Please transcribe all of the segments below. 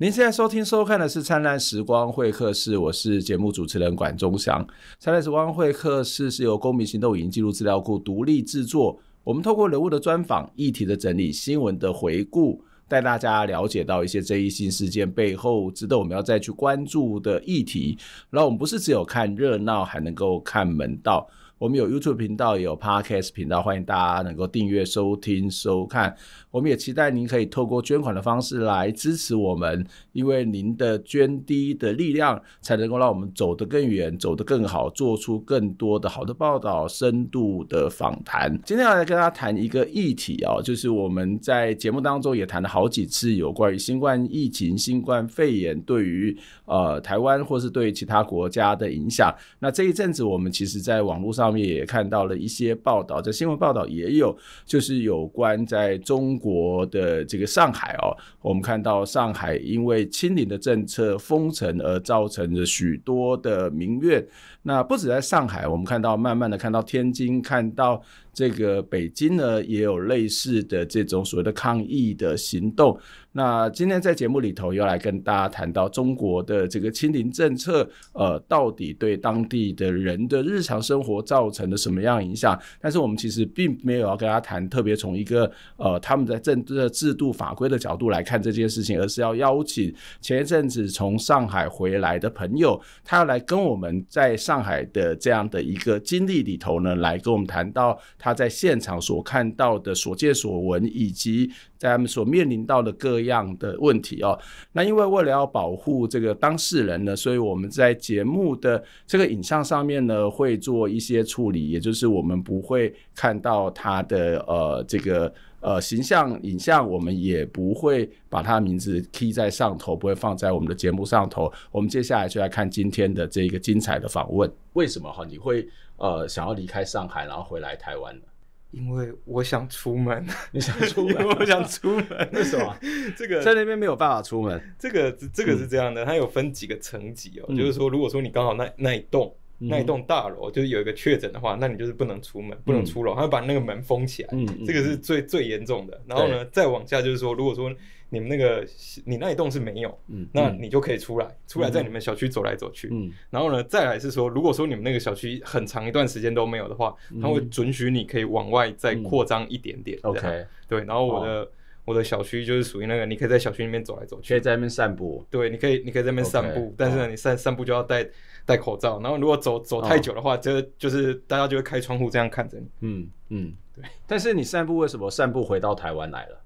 您现在收听收看的是《灿烂时光会客室》，我是节目主持人管中祥。《灿烂时光会客室》是由公民行动影音记录资料库独立制作，我们透过人物的专访、议题的整理、新闻的回顾，带大家了解到一些争议性事件背后值得我们要再去关注的议题。然后我们不是只有看热闹，还能够看门道。我们有 YouTube 频道，也有 Podcast 频道，欢迎大家能够订阅收听收看。我们也期待您可以透过捐款的方式来支持我们，因为您的捐滴的力量才能够让我们走得更远，走得更好，做出更多的好的报道、深度的访谈。今天要来跟大家谈一个议题哦，就是我们在节目当中也谈了好几次有关于新冠疫情、新冠肺炎对于呃台湾或是对其他国家的影响。那这一阵子，我们其实，在网络上。上面也看到了一些报道，在新闻报道也有，就是有关在中国的这个上海哦，我们看到上海因为“清零”的政策封城而造成的许多的民怨。那不止在上海，我们看到慢慢的看到天津，看到这个北京呢，也有类似的这种所谓的抗议的行动。那今天在节目里头要来跟大家谈到中国的这个清零政策，呃，到底对当地的人的日常生活造成了什么样影响？但是我们其实并没有要跟他谈特别从一个呃，他们在政治制度法规的角度来看这件事情，而是要邀请前一阵子从上海回来的朋友，他要来跟我们在。上海的这样的一个经历里头呢，来跟我们谈到他在现场所看到的、所见所闻，以及。在他们所面临到的各样的问题哦，那因为为了要保护这个当事人呢，所以我们在节目的这个影像上面呢，会做一些处理，也就是我们不会看到他的呃这个呃形象影像，我们也不会把他名字贴在上头，不会放在我们的节目上头。我们接下来就来看今天的这个精彩的访问。为什么哈你会呃想要离开上海，然后回来台湾呢？因为我想出门，你想出门，我想出门，为什么？这个在那边没有办法出门。这个这个是这样的，它有分几个层级哦。就是说，如果说你刚好那那一栋那一栋大楼就是有一个确诊的话，那你就是不能出门，不能出楼，它把那个门封起来。这个是最最严重的。然后呢，再往下就是说，如果说。你们那个，你那一栋是没有，嗯，那你就可以出来，出来在你们小区走来走去，嗯，然后呢，再来是说，如果说你们那个小区很长一段时间都没有的话，他会准许你可以往外再扩张一点点，OK，对，然后我的我的小区就是属于那个，你可以在小区里面走来走去，可以在那边散步，对，你可以你可以在那边散步，但是呢，你散散步就要戴戴口罩，然后如果走走太久的话，就就是大家就会开窗户这样看着你，嗯嗯，对。但是你散步为什么散步回到台湾来了？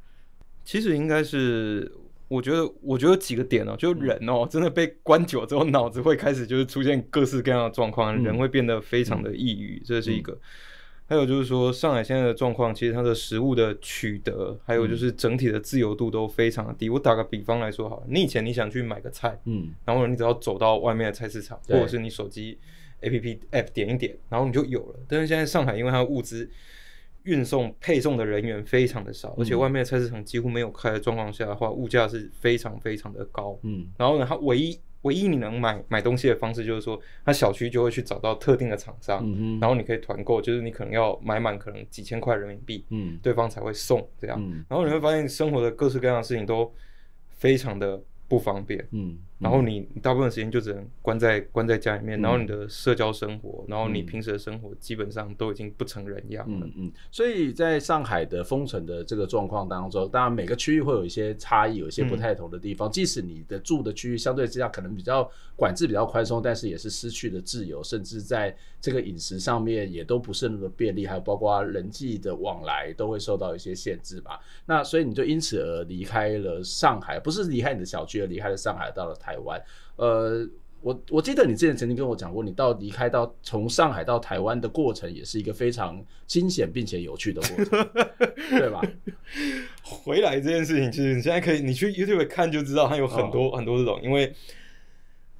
其实应该是，我觉得，我觉得几个点哦，就人哦，真的被关久之后，脑子会开始就是出现各式各样的状况，人会变得非常的抑郁，这是一个。还有就是说，上海现在的状况，其实它的食物的取得，还有就是整体的自由度都非常的低。我打个比方来说，好，你以前你想去买个菜，嗯，然后你只要走到外面的菜市场，或者是你手机 APP app 点一点，然后你就有了。但是现在上海，因为它的物资。运送配送的人员非常的少，而且外面的菜市场几乎没有开的状况下的话，物价是非常非常的高。嗯，然后呢，它唯一唯一你能买买东西的方式就是说，它小区就会去找到特定的厂商，然后你可以团购，就是你可能要买满可能几千块人民币，嗯，对方才会送这样。然后你会发现生活的各式各样的事情都非常的不方便。嗯。然后你大部分时间就只能关在关在家里面，然后你的社交生活，然后你平时的生活基本上都已经不成人样了。嗯嗯。所以在上海的封城的这个状况当中，当然每个区域会有一些差异，有一些不太同的地方。即使你的住的区域相对之下可能比较管制比较宽松，但是也是失去了自由，甚至在这个饮食上面也都不是那么便利，还有包括人际的往来都会受到一些限制吧。那所以你就因此而离开了上海，不是离开你的小区，而离开了上海，到了台。台湾，呃，我我记得你之前曾经跟我讲过，你到离开到从上海到台湾的过程，也是一个非常惊险并且有趣的过程，对吧？回来这件事情，其实你现在可以你去 YouTube 看就知道，它有很多很多这种。因为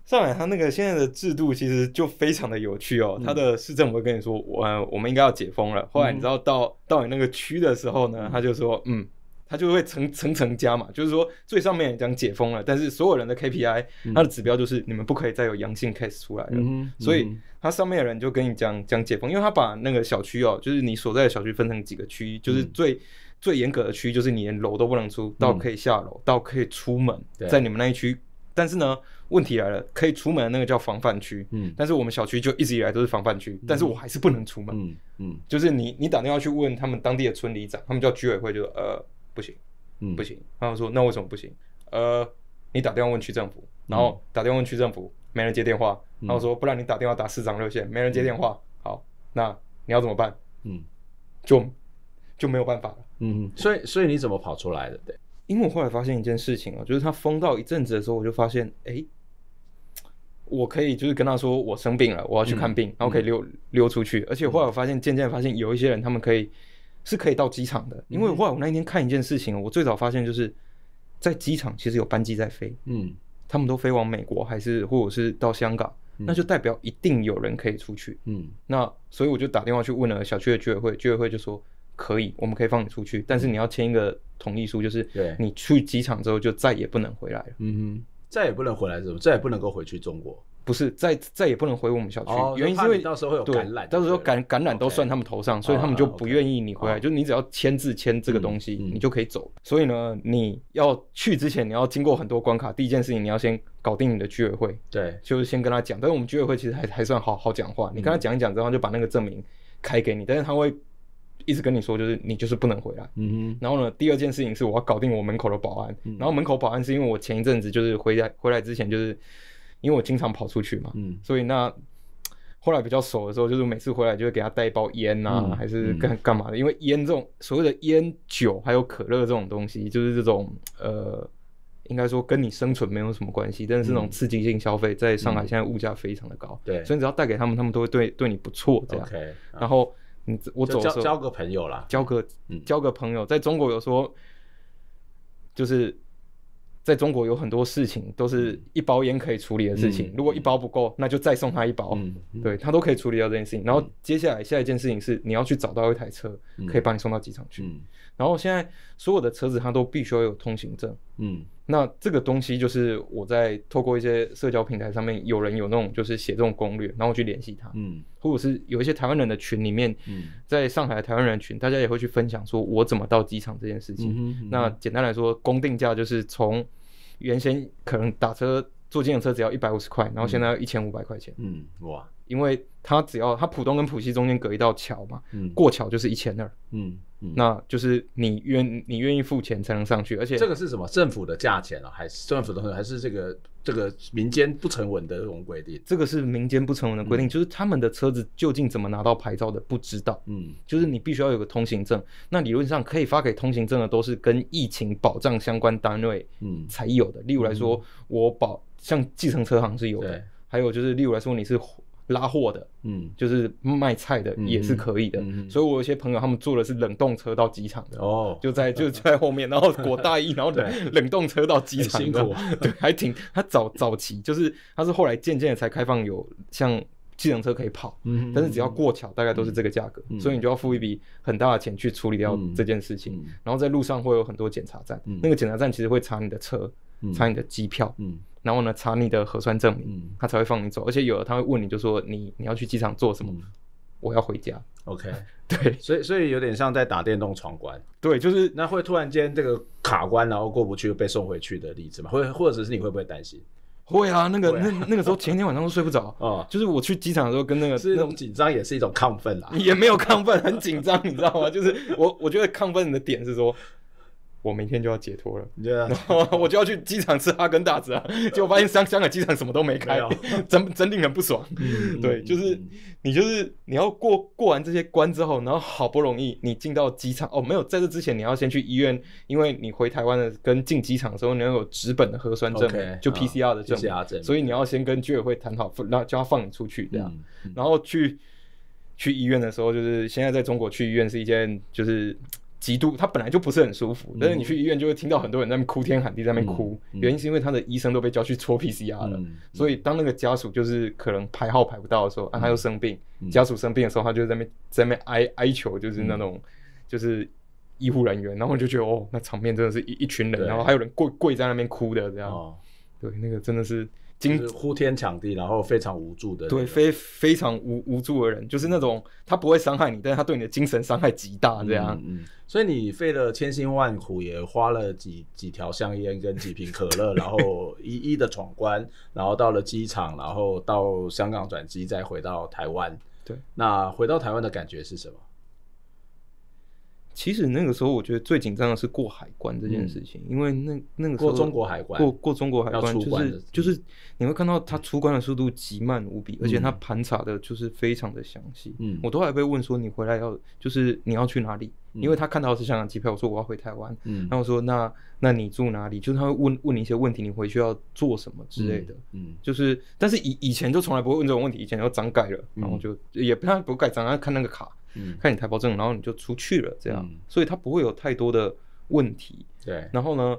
上海它那个现在的制度其实就非常的有趣哦。它的市政会跟你说，我我们应该要解封了。后来你知道到到你那个区的时候呢，他就说，嗯。它就会层层层加嘛，就是说最上面讲解封了，但是所有人的 KPI，它的指标就是你们不可以再有阳性 case 出来了。所以它上面的人就跟你讲讲解封，因为他把那个小区哦，就是你所在的小区分成几个区，就是最最严格的区域，就是你连楼都不能出，到可以下楼，到可以出门，在你们那一区。但是呢，问题来了，可以出门那个叫防范区，嗯，但是我们小区就一直以来都是防范区，但是我还是不能出门。嗯嗯，就是你你打电话去问他们当地的村长，他们叫居委会，就呃。不行，嗯，不行。然后说那为什么不行？呃，你打电话问区政府，然后打电话问区政府，没人接电话。然后说不然你打电话打市长热线，没人接电话。好，那你要怎么办？嗯，就就没有办法了。嗯，所以所以你怎么跑出来的？对，因为我后来发现一件事情啊，就是他封到一阵子的时候，我就发现，哎，我可以就是跟他说我生病了，我要去看病，然后可以溜溜出去。而且后来我发现，渐渐发现有一些人他们可以。是可以到机场的，因为后来我那一天看一件事情，我最早发现就是在机场其实有班机在飞，嗯，他们都飞往美国还是或者是到香港，那就代表一定有人可以出去，嗯，那所以我就打电话去问了小区的居委会，居委会就说可以，我们可以放你出去，但是你要签一个同意书，就是对，你去机场之后就再也不能回来了，嗯哼，再也不能回来是不？再也不能够回去中国。不是，再再也不能回我们小区，原因是因为到时候会有感染，到时候感感染都算他们头上，所以他们就不愿意你回来，就是你只要签字签这个东西，你就可以走。所以呢，你要去之前你要经过很多关卡，第一件事情你要先搞定你的居委会，对，就是先跟他讲。但是我们居委会其实还还算好好讲话，你跟他讲一讲之后就把那个证明开给你，但是他会一直跟你说，就是你就是不能回来。嗯嗯。然后呢，第二件事情是我要搞定我门口的保安，然后门口保安是因为我前一阵子就是回来回来之前就是。因为我经常跑出去嘛，所以那后来比较熟的时候，就是每次回来就会给他带一包烟啊，还是干干嘛的？因为烟这种所谓的烟酒还有可乐这种东西，就是这种呃，应该说跟你生存没有什么关系，但是这种刺激性消费，在上海现在物价非常的高，对，所以只要带给他们，他们都会对对你不错这样。然后你我走的时候交个朋友啦，交个交个朋友，在中国有时候就是。在中国有很多事情都是一包烟可以处理的事情，如果一包不够，那就再送他一包，对他都可以处理掉这件事情。然后接下来下一件事情是你要去找到一台车可以把你送到机场去，然后现在所有的车子它都必须要有通行证。嗯，那这个东西就是我在透过一些社交平台上面，有人有那种就是写这种攻略，然后我去联系他，嗯，或者是有一些台湾人的群里面，在上海台湾人群，大家也会去分享说我怎么到机场这件事情。那简单来说，公定价就是从原先可能打车坐计程车只要一百五十块，然后现在一千五百块钱，嗯，哇。因为他只要他浦东跟浦西中间隔一道桥嘛，过桥就是一千二，嗯，那就是你愿你愿意付钱才能上去，而且这个是什么政府的价钱了，还是政府的，还是这个这个民间不成文的这种规定？这个是民间不成文的规定，就是他们的车子究竟怎么拿到牌照的不知道，嗯，就是你必须要有个通行证，那理论上可以发给通行证的都是跟疫情保障相关单位，嗯，才有的。例如来说，我保像计程车行是有的，还有就是例如来说你是。拉货的，嗯，就是卖菜的也是可以的，所以我有些朋友他们坐的是冷冻车到机场的，哦，就在 就在后面，然后裹大衣，然后冷 冻车到机场的，对，还挺他早早期就是他是后来渐渐的才开放有像自行车可以跑，但是只要过桥大概都是这个价格，所以你就要付一笔很大的钱去处理掉这件事情，然后在路上会有很多检查站，那个检查站其实会查你的车。查你的机票，嗯，然后呢，查你的核酸证明，他才会放你走。而且有他会问你，就说你你要去机场做什么？我要回家。OK，对，所以所以有点像在打电动闯关，对，就是那会突然间这个卡关，然后过不去，被送回去的例子嘛。或或者是你会不会担心？会啊，那个那那个时候前一天晚上都睡不着啊。就是我去机场的时候跟那个是一种紧张，也是一种亢奋啊，也没有亢奋，很紧张，你知道吗？就是我我觉得亢奋的点是说。我明天就要解脱了，然后我就要去机场吃哈根达斯啊！结 果发现香香港机场什么都没开，真真令人不爽。对，就是你，就是你要过过完这些关之后，然后好不容易你进到机场，哦，没有，在这之前你要先去医院，因为你回台湾的跟进机场的时候你要有直本的核酸证明，就 PCR 的证所以你要先跟居委会谈好，然后就要放你出去这样。然后去去医院的时候，就是现在在中国去医院是一件就是。极度，他本来就不是很舒服，但是你去医院就会听到很多人在那边哭天喊地在那边哭，原因是因为他的医生都被叫去搓 PCR 了，所以当那个家属就是可能排号排不到的时候，啊他又生病，家属生病的时候，他就在那边在那边哀哀求，就是那种就是医护人员，然后就觉得哦，那场面真的是一一群人，然后还有人跪跪在那边哭的这样，对，那个真的是。就是呼天抢地，然后非常无助的对，非非常无无助的人，就是那种他不会伤害你，但是他对你的精神伤害极大，这样。嗯嗯。所以你费了千辛万苦，也花了几几条香烟跟几瓶可乐，然后一一的闯关，然后到了机场，然后到香港转机，再回到台湾。对。那回到台湾的感觉是什么？其实那个时候，我觉得最紧张的是过海关这件事情，因为那那个时候过中国海关，过过中国海关就是就是你会看到他出关的速度极慢无比，而且他盘查的就是非常的详细。嗯，我都还被问说你回来要就是你要去哪里？因为他看到是香港机票，我说我要回台湾。嗯，然后说那那你住哪里？就是他会问问你一些问题，你回去要做什么之类的。嗯，就是但是以以前就从来不会问这种问题，以前要章盖了，然后就也不他不盖章，他看那个卡。嗯，看你台胞证，然后你就出去了，这样，所以他不会有太多的问题。对，然后呢？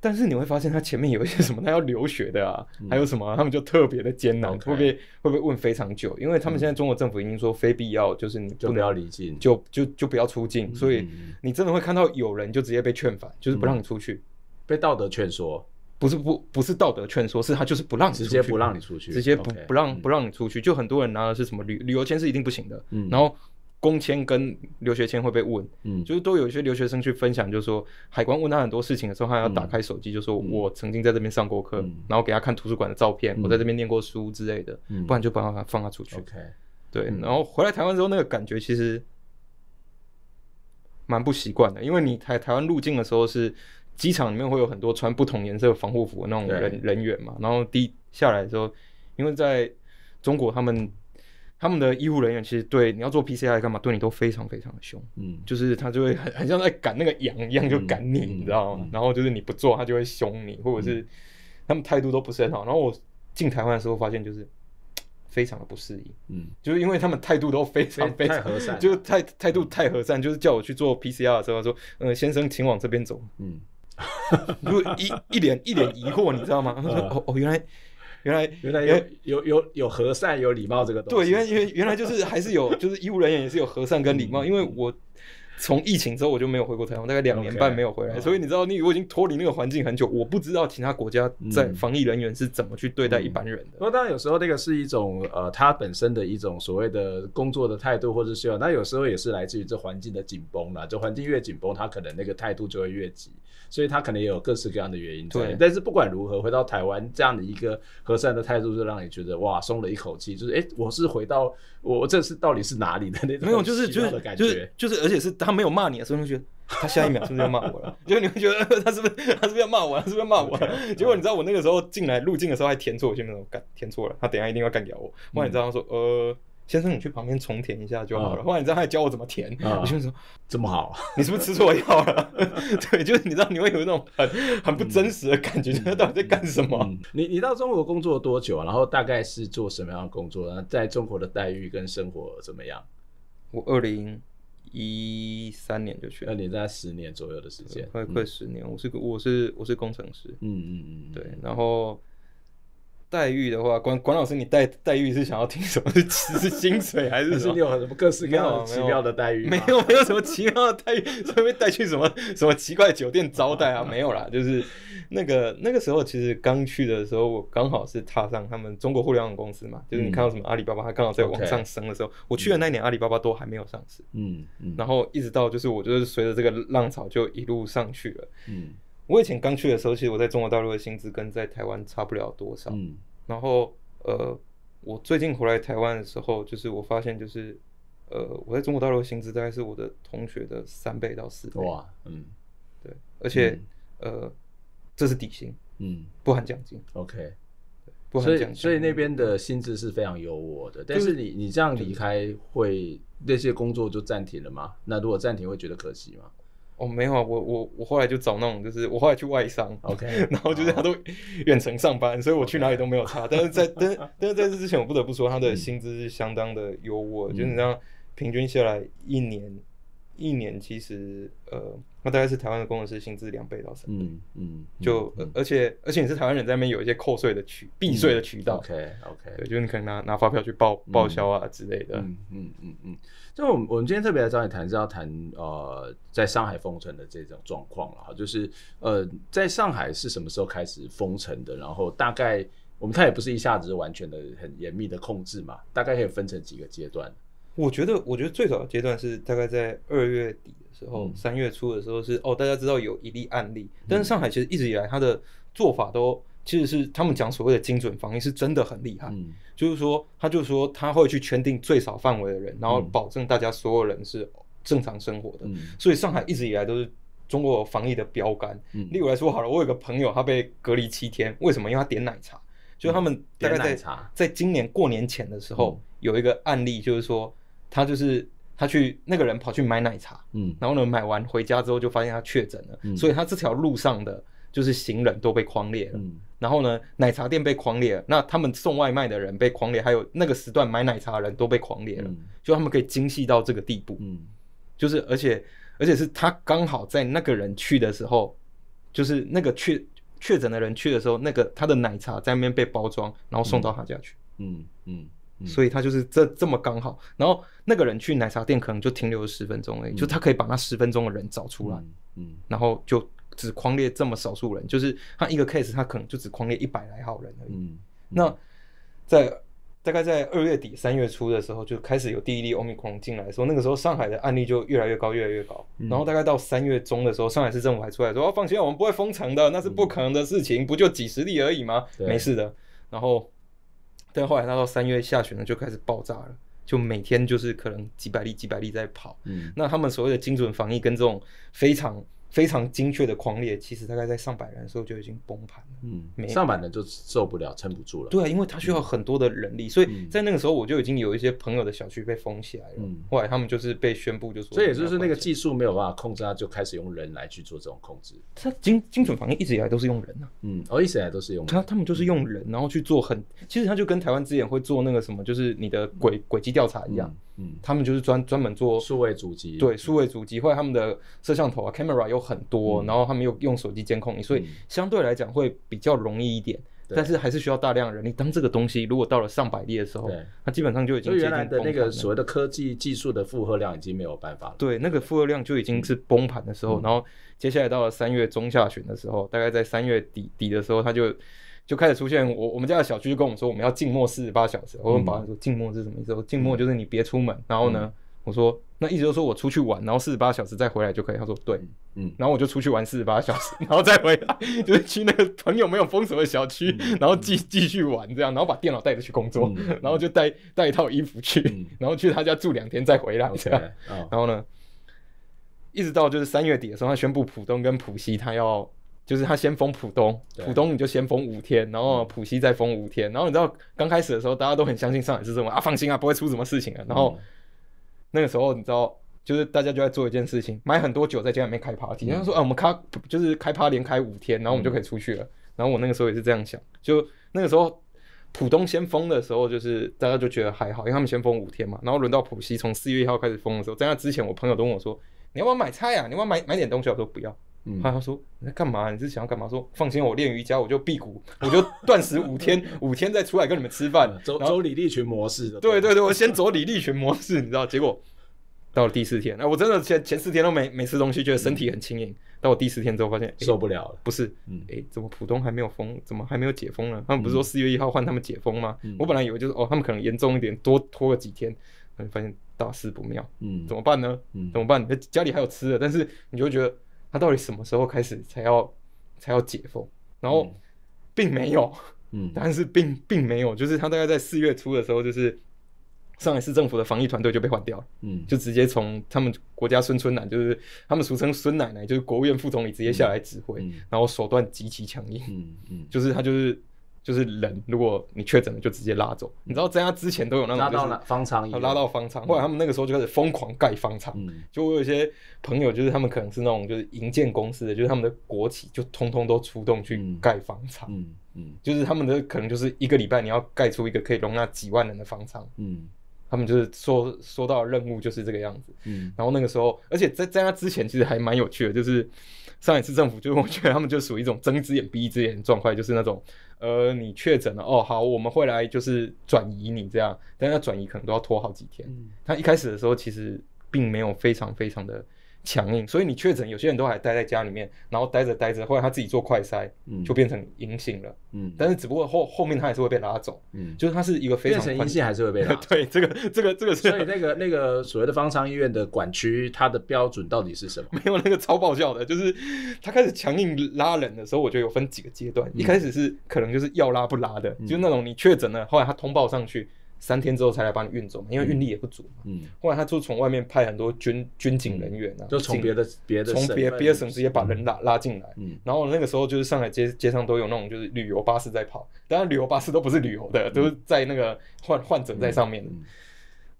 但是你会发现，他前面有一些什么，他要留学的啊，还有什么，他们就特别的艰难，会不会会不会问非常久？因为他们现在中国政府已经说非必要就是就不要离境，就就就不要出境。所以你真的会看到有人就直接被劝返，就是不让你出去。被道德劝说？不是不不是道德劝说，是他就是不让直接不让你出去，直接不不让不让你出去。就很多人拿的是什么旅旅游签是一定不行的，然后。公签跟留学签会被问，嗯，就是都有一些留学生去分享，就说海关问他很多事情的时候，他要打开手机，就说我曾经在这边上过课，然后给他看图书馆的照片，我在这边念过书之类的，不然就不让他放他出去。对，然后回来台湾之后，那个感觉其实蛮不习惯的，因为你台台湾入境的时候是机场里面会有很多穿不同颜色防护服那种人人员嘛，然后第下来的时候，因为在中国他们。他们的医护人员其实对你要做 PCR 干嘛，对你都非常非常的凶，嗯，就是他就会很很像在赶那个羊一样就赶你，你知道吗？然后就是你不做，他就会凶你，或者是他们态度都不是很好。然后我进台湾的时候发现就是非常的不适应，嗯，就是因为他们态度都非常非常和善，就态态度太和善，就是叫我去做 PCR 的时候说，嗯，先生请往这边走，嗯，就一一脸一脸疑惑，你知道吗？他说哦哦原来。原来，原来有有有有和善、有礼貌这个东西。对，原来，原原来就是还是有，就是医务人员也是有和善跟礼貌，因为我。从疫情之后我就没有回过台湾，大概两年半没有回来，所以你知道，你我已经脱离那个环境很久，我不知道其他国家在防疫人员是怎么去对待一般人的。不过当然有时候那个是一种呃，他本身的一种所谓的工作的态度或者是那有时候也是来自于这环境的紧绷了，就环境越紧绷，他可能那个态度就会越急，所以他可能也有各式各样的原因。对，但是不管如何，回到台湾这样的一个和善的态度，就让你觉得哇，松了一口气，就是哎，我是回到我这是到底是哪里的那种没有就是就是就是就是而且是。他没有骂你，所以就觉得他下一秒是不是要骂我了？就你会觉得 他是不是 他是不是要骂我，是不是骂我？结果你知道我那个时候进来入境的时候还填错，先生说干填错了，他等下一定要干掉我。后来你知道他说呃，先生你去旁边重填一下就好了。后来你知道他還教我怎么填，我先生说这么好，你是不是吃错药了？对，就是你知道你会有那种很很不真实的感觉，他到底在干什么？你你到中国工作多久啊？然后大概是做什么样的工作？然后在中国的待遇跟生活怎么样？我二零。一三年就去，那你在十年左右的时间，快快十年，我是我是我是工程师，嗯嗯嗯，对，然后。待遇的话，管管老师，你待待遇是想要听什么？是是薪水，还是说你有什么各式各样的奇妙的待遇？没有，没有什么奇妙的待遇，所以被带去什么什么奇怪的酒店招待啊？没有啦，就是那个那个时候，其实刚去的时候，我刚好是踏上他们中国互联网公司嘛，就是你看到什么阿里巴巴，它刚好在往上升的时候，我去的那年阿里巴巴都还没有上市。嗯嗯。然后一直到就是我就是随着这个浪潮就一路上去了。嗯。我以前刚去的时候，其实我在中国大陆的薪资跟在台湾差不了多少。嗯。然后，呃，我最近回来台湾的时候，就是我发现，就是，呃，我在中国大陆的薪资大概是我的同学的三倍到四倍。哇，嗯，对，而且，呃，这是底薪，嗯，不含奖金。OK。不含奖金。所以，所以那边的薪资是非常优渥的。但是，你你这样离开，会那些工作就暂停了吗？那如果暂停，会觉得可惜吗？哦，没有啊，我我我后来就找那种，就是我后来去外商，o k 然后就是他都远程上班，所以我去哪里都没有差。但是在 但但是在这之前，我不得不说，他的薪资是相当的优渥，就你知道，平均下来一年，一年其实呃。那大概是台湾的工程师薪资两倍到三倍。嗯嗯，就而且而且你是台湾人在那边有一些扣税的渠避税的渠道。OK OK，对，就是你可能拿拿发票去报报销啊之类的。嗯嗯嗯嗯。就我们我们今天特别来找你谈是要谈呃在上海封城的这种状况了哈，就是呃在上海是什么时候开始封城的？然后大概我们它也不是一下子完全的很严密的控制嘛，大概可以分成几个阶段。我觉得，我觉得最早的阶段是大概在二月底的时候，三月初的时候是哦，大家知道有一例案例，但是上海其实一直以来它的做法都其实是他们讲所谓的精准防疫是真的很厉害，就是说他就说他会去圈定最少范围的人，然后保证大家所有人是正常生活的，所以上海一直以来都是中国防疫的标杆。例如来说好了，我有个朋友他被隔离七天，为什么？因为他点奶茶，就他们大概在在今年过年前的时候有一个案例，就是说。他就是他去那个人跑去买奶茶，嗯，然后呢买完回家之后就发现他确诊了，所以他这条路上的就是行人都被狂裂了，然后呢奶茶店被狂裂，那他们送外卖的人被狂裂，还有那个时段买奶茶的人都被狂裂了，就他们可以精细到这个地步，嗯，就是而且而且是他刚好在那个人去的时候，就是那个确确诊的人去的时候，那个他的奶茶在那边被包装，然后送到他家去，嗯嗯。所以他就是这这么刚好，然后那个人去奶茶店可能就停留了十分钟而已，就他可以把那十分钟的人找出来，嗯，然后就只框列这么少数人，就是他一个 case 他可能就只框列一百来号人而已。嗯，那在大概在二月底三月初的时候就开始有第一例欧米恐进来，候，那个时候上海的案例就越来越高越来越高，然后大概到三月中的时候，上海市政府还出来说哦，放心，我们不会封城的，那是不可能的事情，不就几十例而已吗？没事的。然后。但后来，那到三月下旬呢，就开始爆炸了，就每天就是可能几百例、几百例在跑。嗯，那他们所谓的精准防疫，跟这种非常。非常精确的狂猎，其实大概在上百人的时候就已经崩盘了。嗯，上百人就受不了，撑不住了。对啊，因为他需要很多的人力，所以在那个时候我就已经有一些朋友的小区被封起来了。嗯，后来他们就是被宣布，就说，所以也就是那个技术没有办法控制，他就开始用人来去做这种控制。他精精准防疫一直以来都是用人啊。嗯，哦，一直以来都是用他他们就是用人，然后去做很其实他就跟台湾之前会做那个什么，就是你的轨轨迹调查一样。嗯，他们就是专专门做数位主机，对数位足迹，或者他们的摄像头啊，camera 又。很多，然后他们又用手机监控你，所以相对来讲会比较容易一点，但是还是需要大量人力。当这个东西如果到了上百例的时候，它基本上就已经原来的那个所谓的科技技术的负荷量已经没有办法了。对，那个负荷量就已经是崩盘的时候。然后接下来到了三月中下旬的时候，大概在三月底底的时候，他就就开始出现。我我们家的小区就跟我们说，我们要静默四十八小时。我问保安说，静默是什么意思？我说，静默就是你别出门。然后呢？我说，那意思就是说我出去玩，然后四十八小时再回来就可以。他说对，嗯，然后我就出去玩四十八小时，然后再回来，就是去那个朋友没有封锁的小区，然后继继续玩这样，然后把电脑带着去工作，然后就带带一套衣服去，然后去他家住两天再回来这样。然后呢，一直到就是三月底的时候，他宣布浦东跟浦西，他要就是他先封浦东，浦东你就先封五天，然后浦西再封五天。然后你知道刚开始的时候，大家都很相信上海是这么啊，放心啊，不会出什么事情啊，然后。那个时候你知道，就是大家就在做一件事情，买很多酒在家里面开 party。然后说，啊，我们开就是开趴，连开五天，然后我们就可以出去了。然后我那个时候也是这样想。就那个时候浦东先封的时候，就是大家就觉得还好，因为他们先封五天嘛。然后轮到浦西从四月一号开始封的时候，在那之前，我朋友都问我说，你要不要买菜呀？你要不要买买点东西？我说不要。他他说你在干嘛？你是想要干嘛？说放心，我练瑜伽，我就辟谷，我就断食五天，五天再出来跟你们吃饭，走走李立群模式的。对对对，我先走李立群模式，你知道？结果到了第四天，那我真的前前四天都没没吃东西，觉得身体很轻盈。到我第四天之后，发现受不了了。不是，哎，怎么浦东还没有封？怎么还没有解封呢？他们不是说四月一号换他们解封吗？我本来以为就是哦，他们可能严重一点，多拖个几天。发现大事不妙，嗯，怎么办呢？怎么办？家里还有吃的，但是你就觉得。他到底什么时候开始才要才要解封？然后，并没有，嗯，但是并并没有，就是他大概在四月初的时候，就是上海市政府的防疫团队就被换掉了，嗯，就直接从他们国家孙春兰，就是他们俗称孙奶奶，就是国务院副总理直接下来指挥，然后手段极其强硬，嗯嗯，就是他就是。就是人，如果你确诊了，就直接拉走。你知道，在他之前都有那种拉到方舱，他拉到方舱，后来他们那个时候就开始疯狂盖方舱。嗯，就我有一些朋友，就是他们可能是那种就是营建公司的，就是他们的国企就通通都出动去盖方舱。嗯嗯，就是他们的可能就是一个礼拜你要盖出一个可以容纳几万人的方舱。嗯，他们就是说说到任务就是这个样子。嗯，然后那个时候，而且在在他之前其实还蛮有趣的，就是上一次政府就我觉得他们就属于一种睁一只眼闭一只眼的状态，就是那种。呃，你确诊了哦，好，我们会来就是转移你这样，但要转移可能都要拖好几天。他一开始的时候其实并没有非常非常的。强硬，所以你确诊，有些人都还待在家里面，然后待着待着，后来他自己做快筛，嗯，就变成阴性了，嗯，但是只不过后后面他还是会被拉走，嗯，就是他是一个非常变成阴性还是会被拉走，对，这个这个这个所以那个那个所谓的方舱医院的管区，它的标准到底是什么？没有那个超爆笑的，就是他开始强硬拉人的时候，我觉得有分几个阶段，一开始是可能就是要拉不拉的，就那种你确诊了，后来他通报上去。三天之后才来把你运走，因为运力也不足嘛。嗯，后来他就从外面派很多军军警人员啊，就从别的别的从别别的省直接把人拉拉进来。嗯，然后那个时候就是上海街街上都有那种就是旅游巴士在跑，当然旅游巴士都不是旅游的，都是在那个患患者在上面。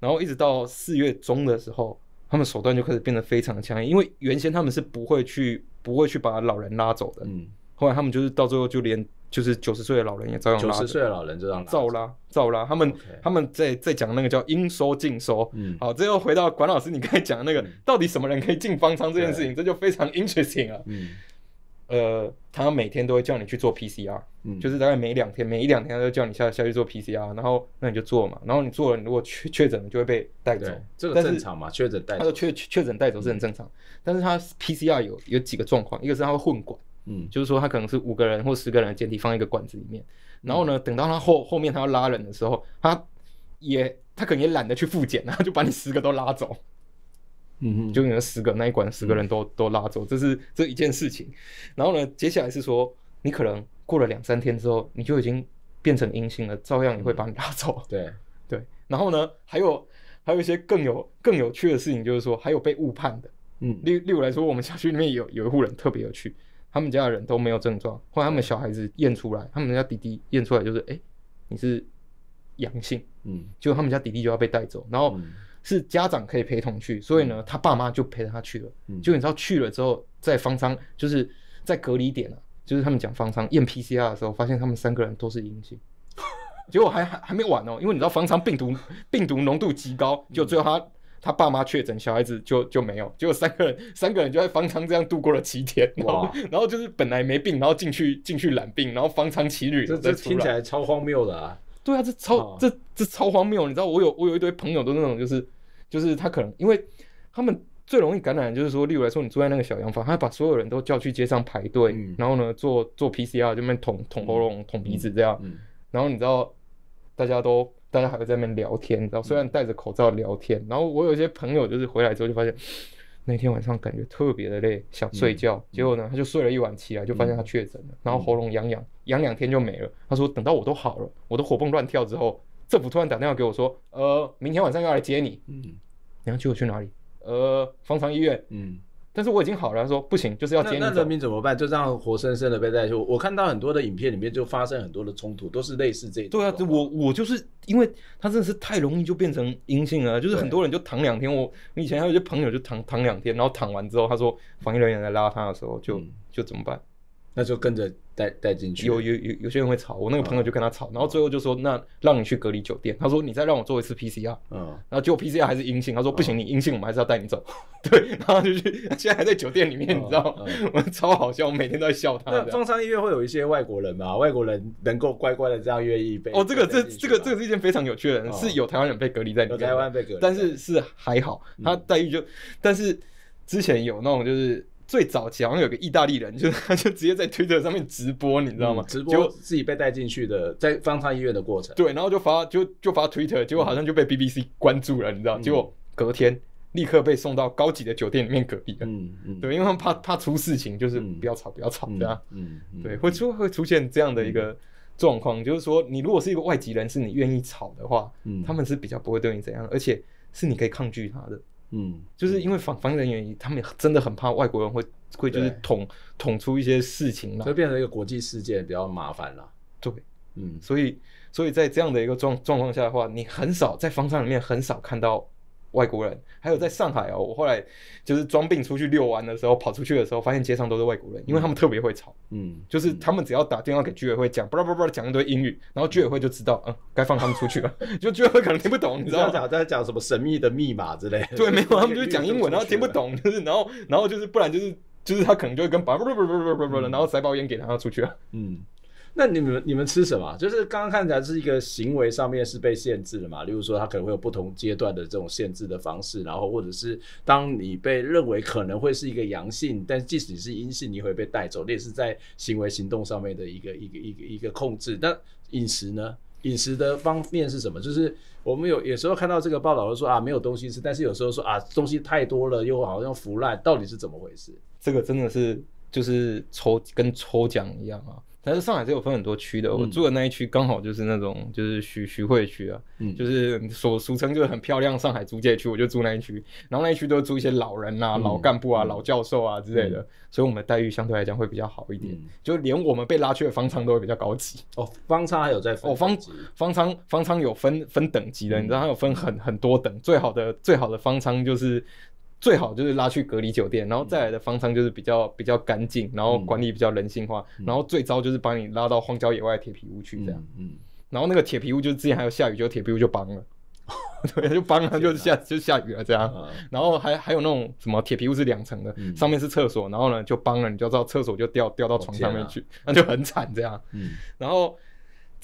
然后一直到四月中的时候，他们手段就开始变得非常强硬，因为原先他们是不会去不会去把老人拉走的。嗯，后来他们就是到最后就连。就是九十岁的老人也照样拉。九十岁的老人就拉。照拉，揍拉。他们他们在在讲那个叫应收尽收。嗯，好，最后回到管老师，你刚才讲的那个，到底什么人可以进方舱这件事情，这就非常 interesting 啊。嗯。呃，他每天都会叫你去做 PCR，嗯，就是大概每两天，每一两天，他就叫你下下去做 PCR，然后那你就做嘛，然后你做了，你如果确确诊，就会被带走。这个正常嘛？确诊带，他说确确诊带走是很正常，但是他 PCR 有有几个状况，一个是他会混管。嗯，就是说他可能是五个人或十个人的间放在一个管子里面，然后呢，等到他后后面他要拉人的时候，他也他可能也懒得去复检，然后就把你十个都拉走。嗯嗯，就你那十个那一管十个人都都拉走，这是这一件事情。然后呢，接下来是说你可能过了两三天之后，你就已经变成阴性了，照样也会把你拉走。对 对。然后呢，还有还有一些更有更有趣的事情，就是说还有被误判的。嗯，例例如来说，我们小区里面有有一户人特别有趣。他们家的人都没有症状，后来他们小孩子验出来，他们家弟弟验出来就是哎，你是阳性，嗯，就他们家弟弟就要被带走，然后是家长可以陪同去，所以呢，他爸妈就陪着他去了，就你知道去了之后，在方舱，就是在隔离点啊，就是他们讲方舱验 P C R 的时候，发现他们三个人都是阴性，结果还还还没完哦，因为你知道方舱病毒病毒浓度极高，就最后他。他爸妈确诊，小孩子就就没有，结果三个人，三个人就在方舱这样度过了七天，然后就是本来没病，然后进去进去染病，然后方舱奇旅，这这听起来超荒谬的啊！对啊，这超这这超荒谬，你知道我有我有一堆朋友都那种，就是就是他可能因为他们最容易感染，就是说，例如来说，你住在那个小洋房，他把所有人都叫去街上排队，然后呢做做 PCR，就那捅捅喉咙、捅鼻子这样，然后你知道大家都。大家还会在那边聊天，然后虽然戴着口罩聊天，然后我有些朋友就是回来之后就发现，那天晚上感觉特别的累，想睡觉，结果呢他就睡了一晚，起来就发现他确诊了，然后喉咙痒痒，痒两天就没了。他说等到我都好了，我都活蹦乱跳之后，政府突然打电话给我说，呃，明天晚上要来接你。嗯，你要接我去哪里？呃，方舱医院。嗯。但是我已经好了，他说不行，就是要监你那那人民怎么办？就这样活生生的被带去。我看到很多的影片里面就发生很多的冲突，都是类似这种。对啊，我我就是因为他真的是太容易就变成阴性了，就是很多人就躺两天。我我以前还有些朋友就躺躺两天，然后躺完之后，他说防疫人员来拉他的时候，就就怎么办？那就跟着带带进去。有有有有些人会吵，我那个朋友就跟他吵，然后最后就说：“那让你去隔离酒店。”他说：“你再让我做一次 PCR。”嗯，然后结果 PCR 还是阴性。他说：“不行，你阴性我们还是要带你走。”对，然后就去，现在还在酒店里面，你知道吗？我超好笑，我每天都在笑他。那放山医院会有一些外国人嘛，外国人能够乖乖的这样愿意被……哦，这个这这个这个是一件非常有趣的事，是有台湾人被隔离在。有台湾被隔离，但是是还好，他待遇就……但是之前有那种就是。最早期好像有个意大利人，就他就直接在推特上面直播，你知道吗？直播自己被带进去的，在方舱医院的过程。对，然后就发就就发推特，结果好像就被 BBC 关注了，你知道？结果隔天立刻被送到高级的酒店里面隔壁。嗯嗯，对，因为他们怕怕出事情，就是不要吵不要吵，对啊，嗯嗯，对，会出会出现这样的一个状况，就是说你如果是一个外籍人，是你愿意吵的话，嗯，他们是比较不会对你怎样，而且是你可以抗拒他的。嗯，就是因为防防疫人原因，他们真的很怕外国人会会就是捅捅出一些事情嘛，所以变成一个国际事件比较麻烦了。对，嗯，所以所以在这样的一个状状况下的话，你很少在房产里面很少看到。外国人还有在上海哦，我后来就是装病出去遛弯的时候，跑出去的时候发现街上都是外国人，因为他们特别会吵，嗯，就是他们只要打电话给居委会讲，巴拉巴拉讲一堆英语，然后居委会就知道，嗯，该放他们出去了，就居委会可能听不懂，你知道他在讲什么神秘的密码之类，对，没有，他们就是讲英文，然后听不懂，就是 然后然后就是不然就是就是他可能就会跟巴拉巴拉巴拉巴拉，然后塞包烟给他，他出去了，嗯。那你们你们吃什么？就是刚刚看起来是一个行为上面是被限制了嘛？例如说，它可能会有不同阶段的这种限制的方式，然后或者是当你被认为可能会是一个阳性，但即使你是阴性，你会被带走，那也是在行为行动上面的一个一个一个一个控制。那饮食呢？饮食的方面是什么？就是我们有有时候看到这个报道说啊，没有东西吃，但是有时候说啊，东西太多了又好像腐烂，到底是怎么回事？这个真的是就是抽跟抽奖一样啊？但是上海是有分很多区的，我住的那一区刚好就是那种就是徐徐汇区啊，就是所俗称就是很漂亮上海租界区，我就住那一区，然后那一区都住一些老人呐、老干部啊、老教授啊之类的，所以我们的待遇相对来讲会比较好一点，就连我们被拉去的方舱都会比较高级哦。方舱还有在哦，方方舱方舱有分分等级的，你知道它有分很很多等，最好的最好的方舱就是。最好就是拉去隔离酒店，然后再来的方舱就是比较比较干净，然后管理比较人性化，然后最糟就是把你拉到荒郊野外铁皮屋去这样，嗯，然后那个铁皮屋就是之前还有下雨，就铁皮屋就崩了，对，就崩了就下就下雨了这样，然后还还有那种什么铁皮屋是两层的，上面是厕所，然后呢就崩了，你就知道厕所就掉掉到床上面去，那就很惨这样，嗯，然后。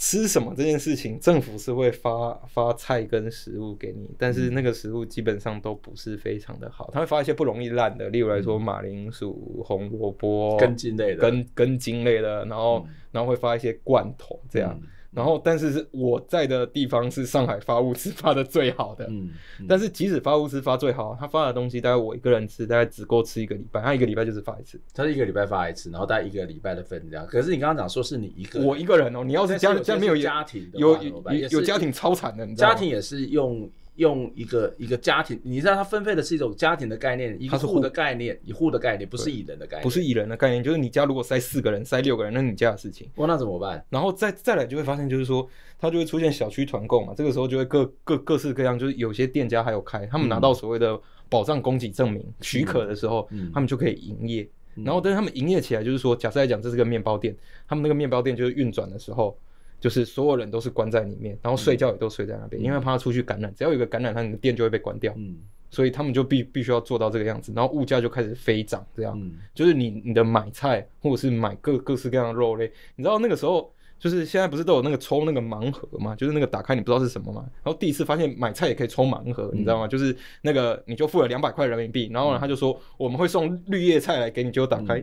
吃什么这件事情，政府是会发发菜跟食物给你，但是那个食物基本上都不是非常的好，他会发一些不容易烂的，例如来说马铃薯、红萝卜、根茎类的根根茎类的，然后然后会发一些罐头这样。然后，但是我在的地方是上海发物资发的最好的，嗯，但是即使发物资发最好，他发的东西大概我一个人吃，大概只够吃一个礼拜，他一个礼拜就是发一次，他是一个礼拜发一次，然后大概一个礼拜的份这样。可是你刚刚讲说是你一个，我一个人哦，你要是家家没有家庭，有有有家庭超惨的，你知道家庭也是用。用一个一个家庭，你知道它分配的是一种家庭的概念，一户的概念，一户的概念，不是蚁人的概念，不是蚁人的概念，就是你家如果塞四个人，塞六个人，那你家的事情。哇，那怎么办？然后再再来，就会发现就是说，它就会出现小区团购嘛。这个时候就会各各各式各样，就是有些店家还有开，他们拿到所谓的保障供给证明许可的时候，他们就可以营业。然后，但是他们营业起来，就是说，假设来讲这是个面包店，他们那个面包店就是运转的时候。就是所有人都是关在里面，然后睡觉也都睡在那边，因为怕出去感染。只要有一个感染，他你的店就会被关掉。嗯，所以他们就必必须要做到这个样子，然后物价就开始飞涨。这样，就是你你的买菜或者是买各各式各样的肉类，你知道那个时候，就是现在不是都有那个抽那个盲盒嘛？就是那个打开你不知道是什么嘛。然后第一次发现买菜也可以抽盲盒，你知道吗？就是那个你就付了两百块人民币，然后呢他就说我们会送绿叶菜来给你，就打开。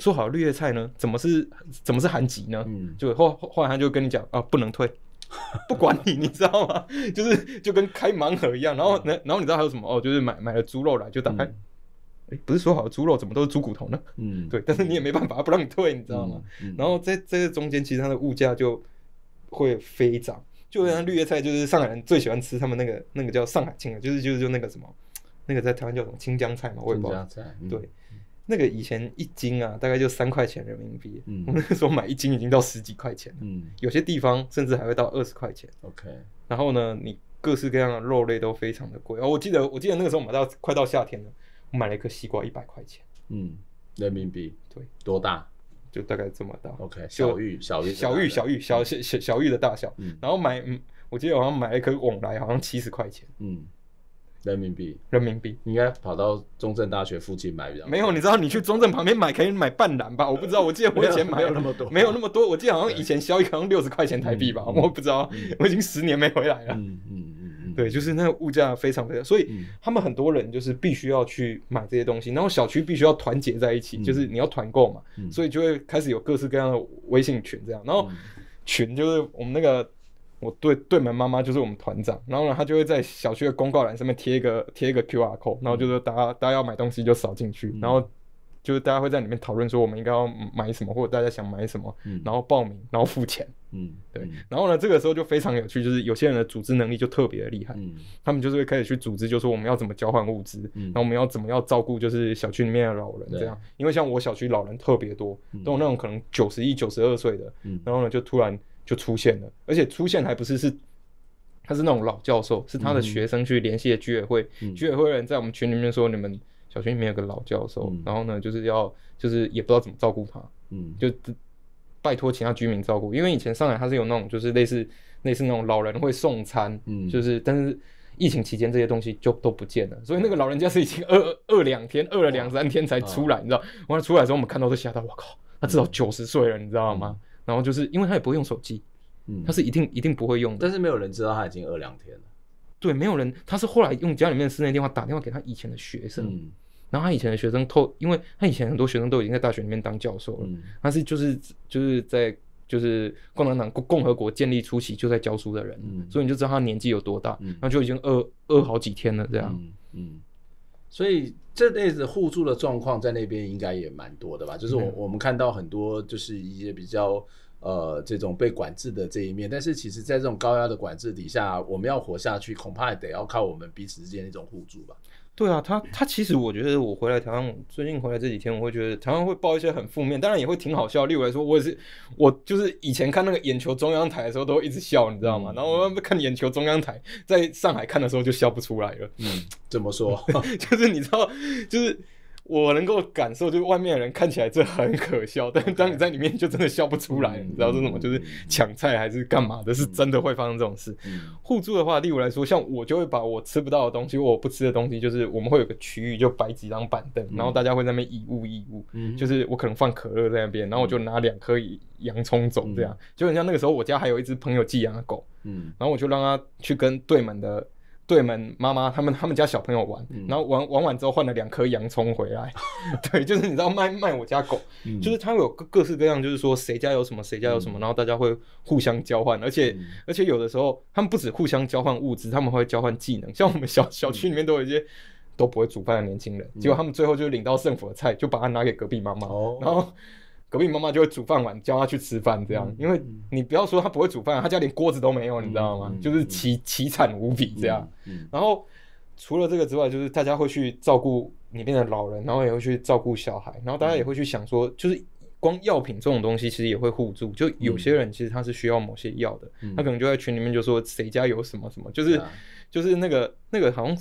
说好绿叶菜呢，怎么是怎么是韩籍呢？嗯，就后后来他就跟你讲啊，不能退，不管你，你知道吗？就是就跟开盲盒一样。然后呢，然后你知道还有什么？哦，就是买买了猪肉来就打开，哎，不是说好猪肉怎么都是猪骨头呢？嗯，对，但是你也没办法，不让退，你知道吗？然后在这个中间，其实它的物价就会飞涨。就像绿叶菜，就是上海人最喜欢吃，他们那个那个叫上海青，就是就是就那个什么，那个在台湾叫什么青江菜嘛，我也不知道。青江菜，对。那个以前一斤啊，大概就三块钱人民币。嗯，我们那时候买一斤已经到十几块钱了。嗯，有些地方甚至还会到二十块钱。OK。然后呢，你各式各样的肉类都非常的贵。哦，我记得，我记得那个时候买到快到夏天了，我买了一颗西瓜一百块钱。嗯，人民币。对，多大？就大概这么大。OK。小玉，小玉，小玉，小玉，小小小玉的大小。然后买，我记得好像买一颗往来好像七十块钱。嗯。人民币，人民币应该跑到中正大学附近买比较。没有，你知道你去中正旁边买可以买半篮吧？我不知道，我记得我以前买有那么多，没有那么多。我记得好像以前消一康六十块钱台币吧，我不知道，我已经十年没回来了。嗯嗯嗯嗯，对，就是那个物价非常非常，所以他们很多人就是必须要去买这些东西，然后小区必须要团结在一起，就是你要团购嘛，所以就会开始有各式各样的微信群这样，然后群就是我们那个。我对对门妈妈就是我们团长，然后呢，他就会在小区的公告栏上面贴一个贴一个 Q R code，然后就说大家大家要买东西就扫进去，然后就是大家会在里面讨论说我们应该要买什么或者大家想买什么，然后报名，然后付钱，嗯，对，然后呢，这个时候就非常有趣，就是有些人的组织能力就特别的厉害，他们就是会开始去组织，就是我们要怎么交换物资，嗯，然后我们要怎么要照顾就是小区里面的老人这样，因为像我小区老人特别多，都有那种可能九十一九十二岁的，嗯，然后呢就突然。就出现了，而且出现还不是是，他是那种老教授，是他的学生去联系的居委会，居委会人在我们群里面说，你们小区里面有个老教授，然后呢就是要就是也不知道怎么照顾他，嗯，就拜托其他居民照顾，因为以前上海他是有那种就是类似类似那种老人会送餐，嗯，就是但是疫情期间这些东西就都不见了，所以那个老人家是已经饿饿两天，饿了两三天才出来，你知道？完了出来的时候，我们看到都吓到，我靠，他至少九十岁了，你知道吗？然后就是，因为他也不会用手机，嗯，他是一定一定不会用，但是没有人知道他已经饿两天了。对，没有人，他是后来用家里面的室内电话打电话给他以前的学生，然后他以前的学生透，因为他以前很多学生都已经在大学里面当教授了，他是就是就是在就是共产党共共和国建立初期就在教书的人，所以你就知道他年纪有多大，然后就已经饿饿好几天了，这样，嗯。所以，这辈子互助的状况在那边应该也蛮多的吧？就是我我们看到很多，就是一些比较呃这种被管制的这一面，但是其实在这种高压的管制底下，我们要活下去，恐怕得要靠我们彼此之间的一种互助吧。对啊，他他其实我觉得我回来台湾，最近回来这几天，我会觉得台湾会爆一些很负面，当然也会挺好笑。例如来说，我也是我就是以前看那个眼球中央台的时候都一直笑，你知道吗？然后我看眼球中央台在上海看的时候就笑不出来了。嗯，怎么说？就是你知道，就是。我能够感受，就是外面的人看起来这很可笑，但是当你在里面就真的笑不出来，你知道是什么？就是抢菜还是干嘛的，是真的会发生这种事。互助的话，例如来说，像我就会把我吃不到的东西，我不吃的东西，就是我们会有个区域，就摆几张板凳，然后大家会在那边以物易物，就是我可能放可乐在那边，然后我就拿两颗洋葱走这样。就很像那个时候，我家还有一只朋友寄养的狗，嗯，然后我就让它去跟对门的。对门妈妈他们他们家小朋友玩，然后玩玩完之后换了两颗洋葱回来。对，就是你知道卖卖我家狗，就是它有各各式各样，就是说谁家有什么谁家有什么，然后大家会互相交换，而且而且有的时候他们不止互相交换物资，他们会交换技能。像我们小小区里面都有一些都不会煮饭的年轻人，结果他们最后就领到剩府的菜，就把它拿给隔壁妈妈，然后。隔壁妈妈就会煮饭碗，叫他去吃饭，这样，因为你不要说他不会煮饭，他家连锅子都没有，你知道吗？就是奇奇惨无比这样。然后除了这个之外，就是大家会去照顾里面的老人，然后也会去照顾小孩，然后大家也会去想说，就是光药品这种东西其实也会互助，就有些人其实他是需要某些药的，他可能就在群里面就说谁家有什么什么，就是就是那个那个好像。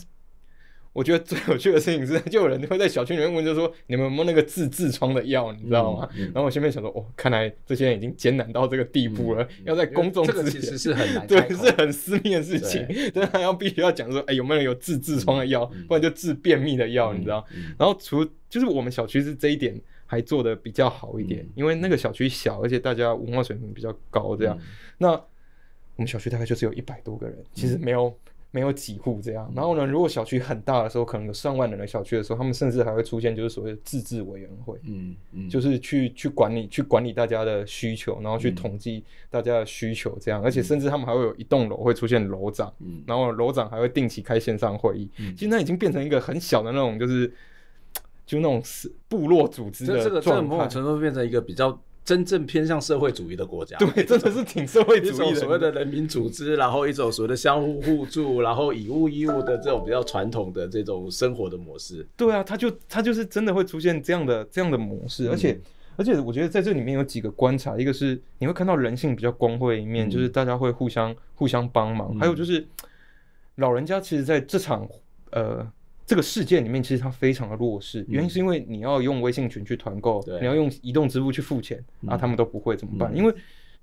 我觉得最有趣的事情是，就有人会在小区里面问，就说：“你们有有那个治痔疮的药，你知道吗？”然后我里面想说：“哦，看来这些人已经艰难到这个地步了，要在公众这个其实是很难，对，是很私密的事情，但他要必须要讲说，哎，有没有有治痔疮的药？不然就治便秘的药，你知道？然后除就是我们小区是这一点还做的比较好一点，因为那个小区小，而且大家文化水平比较高，这样。那我们小区大概就是有一百多个人，其实没有。没有几户这样，然后呢？如果小区很大的时候，可能有上万人的小区的时候，他们甚至还会出现就是所谓的自治委员会，嗯嗯，就是去去管理、去管理大家的需求，然后去统计大家的需求这样，而且甚至他们还会有一栋楼会出现楼长，嗯，然后楼长还会定期开线上会议，其实它已经变成一个很小的那种，就是就那种是部落组织，这个这个某种程度变成一个比较。真正偏向社会主义的国家，对，真的是挺社会主义的。一种所谓的人民组织，然后一种所谓的相互互助，然后以物易物的这种比较传统的这种生活的模式。对啊，他就他就是真的会出现这样的这样的模式，而且而且我觉得在这里面有几个观察，一个是你会看到人性比较光辉一面，就是大家会互相互相帮忙，还有就是老人家其实在这场呃。这个世界里面其实它非常的弱势，原因是因为你要用微信群去团购，你要用移动支付去付钱，啊，他们都不会怎么办？因为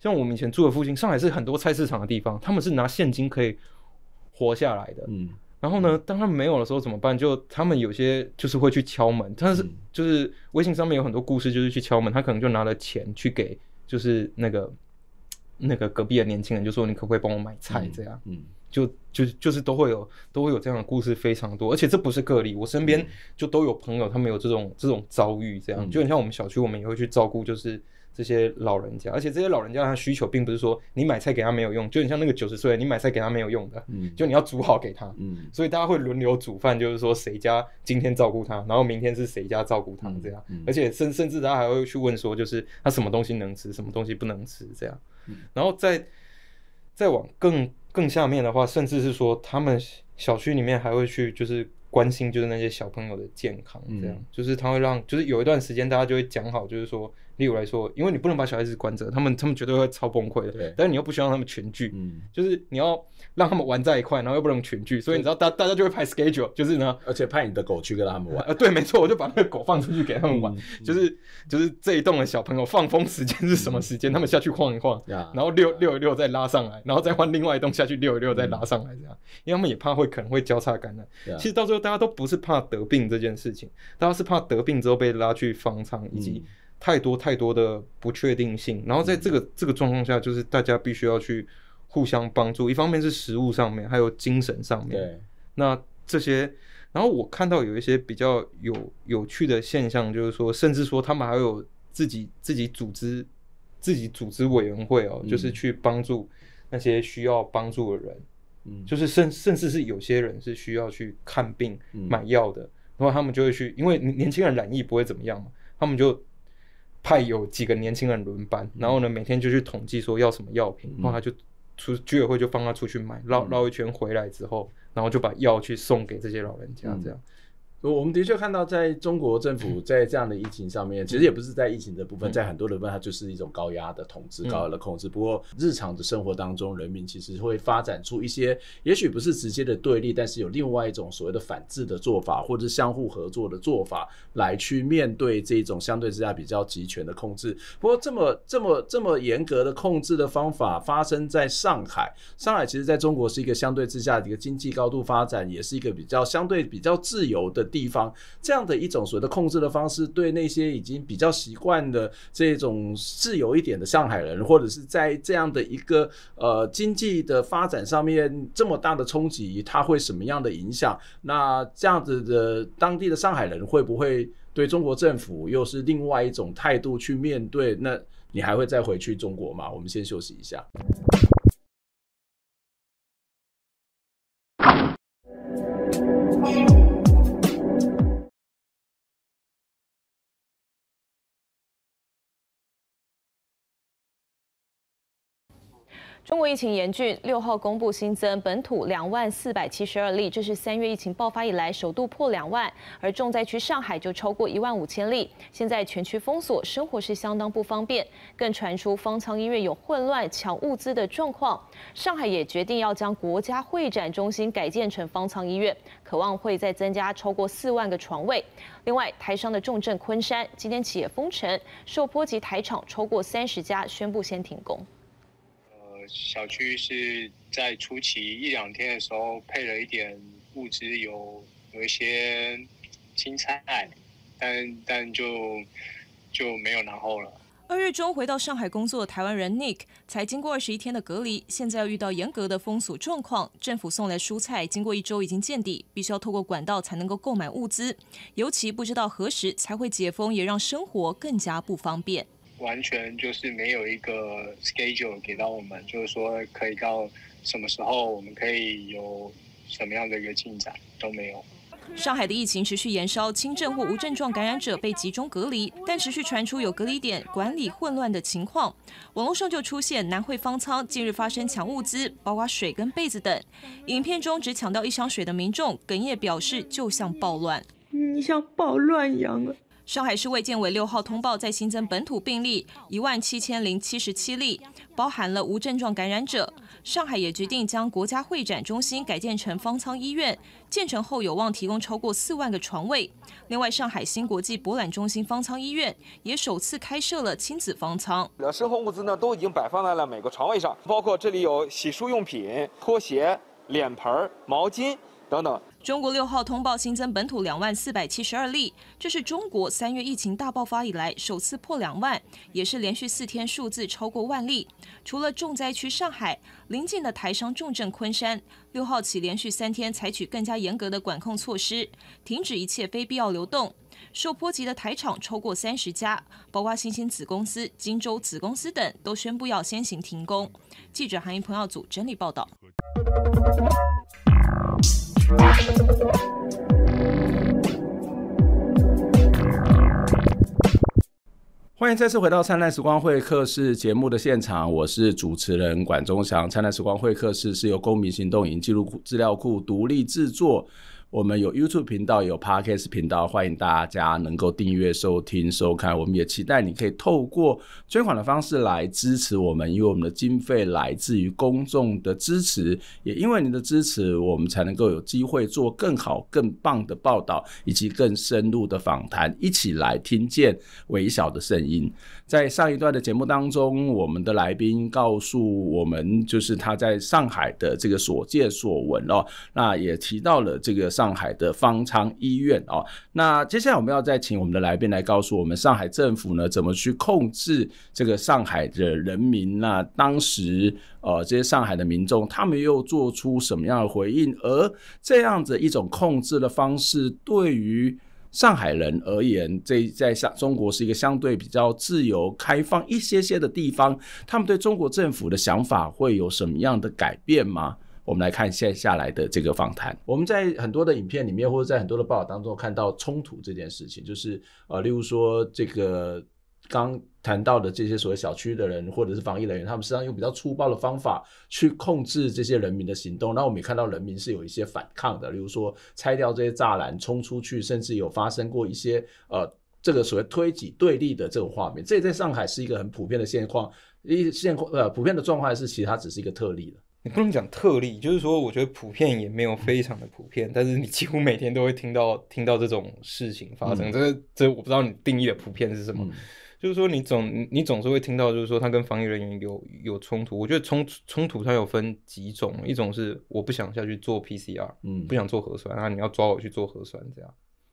像我们以前住的附近，上海是很多菜市场的地方，他们是拿现金可以活下来的。嗯，然后呢，当他们没有的时候怎么办？就他们有些就是会去敲门，但是就是微信上面有很多故事，就是去敲门，他可能就拿了钱去给，就是那个那个隔壁的年轻人，就说你可不可以帮我买菜这样？嗯。就就就是都会有都会有这样的故事非常多，而且这不是个例，我身边就都有朋友他们有这种这种遭遇，这样就你像我们小区，我们也会去照顾就是这些老人家，而且这些老人家他需求并不是说你买菜给他没有用，就你像那个九十岁，你买菜给他没有用的，嗯，就你要煮好给他，嗯，所以大家会轮流煮饭，就是说谁家今天照顾他，然后明天是谁家照顾他这样，嗯，而且甚甚至大家还会去问说，就是他什么东西能吃，什么东西不能吃这样，嗯，然后在。再往更更下面的话，甚至是说他们小区里面还会去，就是关心就是那些小朋友的健康，这样就是他会让，就是有一段时间大家就会讲好，就是说。例如来说，因为你不能把小孩子关着，他们他们绝对会超崩溃的。对。但是你又不希望他们全聚，嗯，就是你要让他们玩在一块，然后又不能全聚，所以你知道大大家就会排 schedule，就是呢，而且派你的狗去跟他们玩。呃，对，没错，我就把那个狗放出去给他们玩，就是就是这一栋的小朋友放风时间是什么时间？他们下去晃一晃，然后溜溜一溜再拉上来，然后再换另外一栋下去溜一溜再拉上来这样，因为他们也怕会可能会交叉感染。其实到最后大家都不是怕得病这件事情，大家是怕得病之后被拉去方舱以及。太多太多的不确定性，然后在这个这个状况下，就是大家必须要去互相帮助，一方面是食物上面，还有精神上面。对，那这些，然后我看到有一些比较有有趣的现象，就是说，甚至说他们还有自己自己组织自己组织委员会哦，就是去帮助那些需要帮助的人，嗯，就是甚甚至是有些人是需要去看病买药的，然后他们就会去，因为年轻人染疫不会怎么样嘛，他们就。派有几个年轻人轮班，然后呢，每天就去统计说要什么药品，然后他就出居委会就放他出去买，绕绕一圈回来之后，然后就把药去送给这些老人家，这样。我们的确看到，在中国政府在这样的疫情上面，其实也不是在疫情的部分，在很多的部分，它就是一种高压的统治、高压的控制。不过，日常的生活当中，人民其实会发展出一些，也许不是直接的对立，但是有另外一种所谓的反制的做法，或者相互合作的做法，来去面对这种相对之下比较集权的控制。不过，这么这么这么严格的控制的方法发生在上海，上海其实在中国是一个相对之下的一个经济高度发展，也是一个比较相对比较自由的。地方这样的一种所谓的控制的方式，对那些已经比较习惯的这种自由一点的上海人，或者是在这样的一个呃经济的发展上面这么大的冲击，它会什么样的影响？那这样子的当地的上海人会不会对中国政府又是另外一种态度去面对？那你还会再回去中国吗？我们先休息一下。中国疫情严峻，六号公布新增本土两万四百七十二例，这是三月疫情爆发以来首度破两万。而重灾区上海就超过一万五千例，现在全区封锁，生活是相当不方便。更传出方舱医院有混乱抢物资的状况。上海也决定要将国家会展中心改建成方舱医院，渴望会再增加超过四万个床位。另外，台商的重镇昆山今天企业封城，受波及台厂超过三十家，宣布先停工。小区是在初期一两天的时候配了一点物资，有有一些青菜，但但就就没有然后了。二月中回到上海工作，台湾人 Nick 才经过二十一天的隔离，现在要遇到严格的封锁状况，政府送来蔬菜，经过一周已经见底，必须要透过管道才能够购买物资，尤其不知道何时才会解封，也让生活更加不方便。完全就是没有一个 schedule 给到我们，就是说可以到什么时候，我们可以有什么样的一个进展都没有。上海的疫情持续延烧，轻症或无症状感染者被集中隔离，但持续传出有隔离点管理混乱的情况。网络上就出现南汇方舱近日发生抢物资，包括水跟被子等。影片中只抢到一箱水的民众，哽咽表示就像暴乱，你像暴乱一样了。上海市卫健委六号通报，在新增本土病例一万七千零七十七例，包含了无症状感染者。上海也决定将国家会展中心改建成方舱医院，建成后有望提供超过四万个床位。另外，上海新国际博览中心方舱医院也首次开设了亲子方舱。呃，生活物资呢都已经摆放在了每个床位上，包括这里有洗漱用品、拖鞋、脸盆、毛巾等等。中国六号通报新增本土两万四百七十二例，这是中国三月疫情大爆发以来首次破两万，也是连续四天数字超过万例。除了重灾区上海，临近的台商重镇昆山，六号起连续三天采取更加严格的管控措施，停止一切非必要流动。受波及的台厂超过三十家，包括新兴子公司、荆州子公司等，都宣布要先行停工。记者韩一鹏耀组整理报道。欢迎再次回到《灿烂时光会客室》节目的现场，我是主持人管中祥。《灿烂时光会客室》是由公民行动营记录资料库独立制作。我们有 YouTube 频道，有 Podcast 频道，欢迎大家能够订阅收听收看。我们也期待你可以透过捐款的方式来支持我们，因为我们的经费来自于公众的支持，也因为你的支持，我们才能够有机会做更好、更棒的报道以及更深入的访谈，一起来听见微小的声音。在上一段的节目当中，我们的来宾告诉我们，就是他在上海的这个所见所闻哦，那也提到了这个上。上海的方舱医院哦。那接下来我们要再请我们的来宾来告诉我们，上海政府呢怎么去控制这个上海的人民呢？当时呃，这些上海的民众他们又做出什么样的回应？而这样子一种控制的方式，对于上海人而言，这在上中国是一个相对比较自由开放一些些的地方，他们对中国政府的想法会有什么样的改变吗？我们来看接下来的这个访谈。我们在很多的影片里面，或者在很多的报道当中看到冲突这件事情，就是呃，例如说这个刚谈到的这些所谓小区的人，或者是防疫人员，他们实际上用比较粗暴的方法去控制这些人民的行动。那我们也看到人民是有一些反抗的，例如说拆掉这些栅栏，冲出去，甚至有发生过一些呃这个所谓推挤对立的这种画面。这在上海是一个很普遍的现况，一现况呃普遍的状况，是其他只是一个特例了。你不能讲特例，就是说，我觉得普遍也没有非常的普遍，但是你几乎每天都会听到听到这种事情发生。这这我不知道你定义的普遍是什么，就是说你总你总是会听到，就是说他跟防疫人员有有冲突。我觉得冲冲突它有分几种，一种是我不想下去做 PCR，嗯，不想做核酸，然后你要抓我去做核酸这样。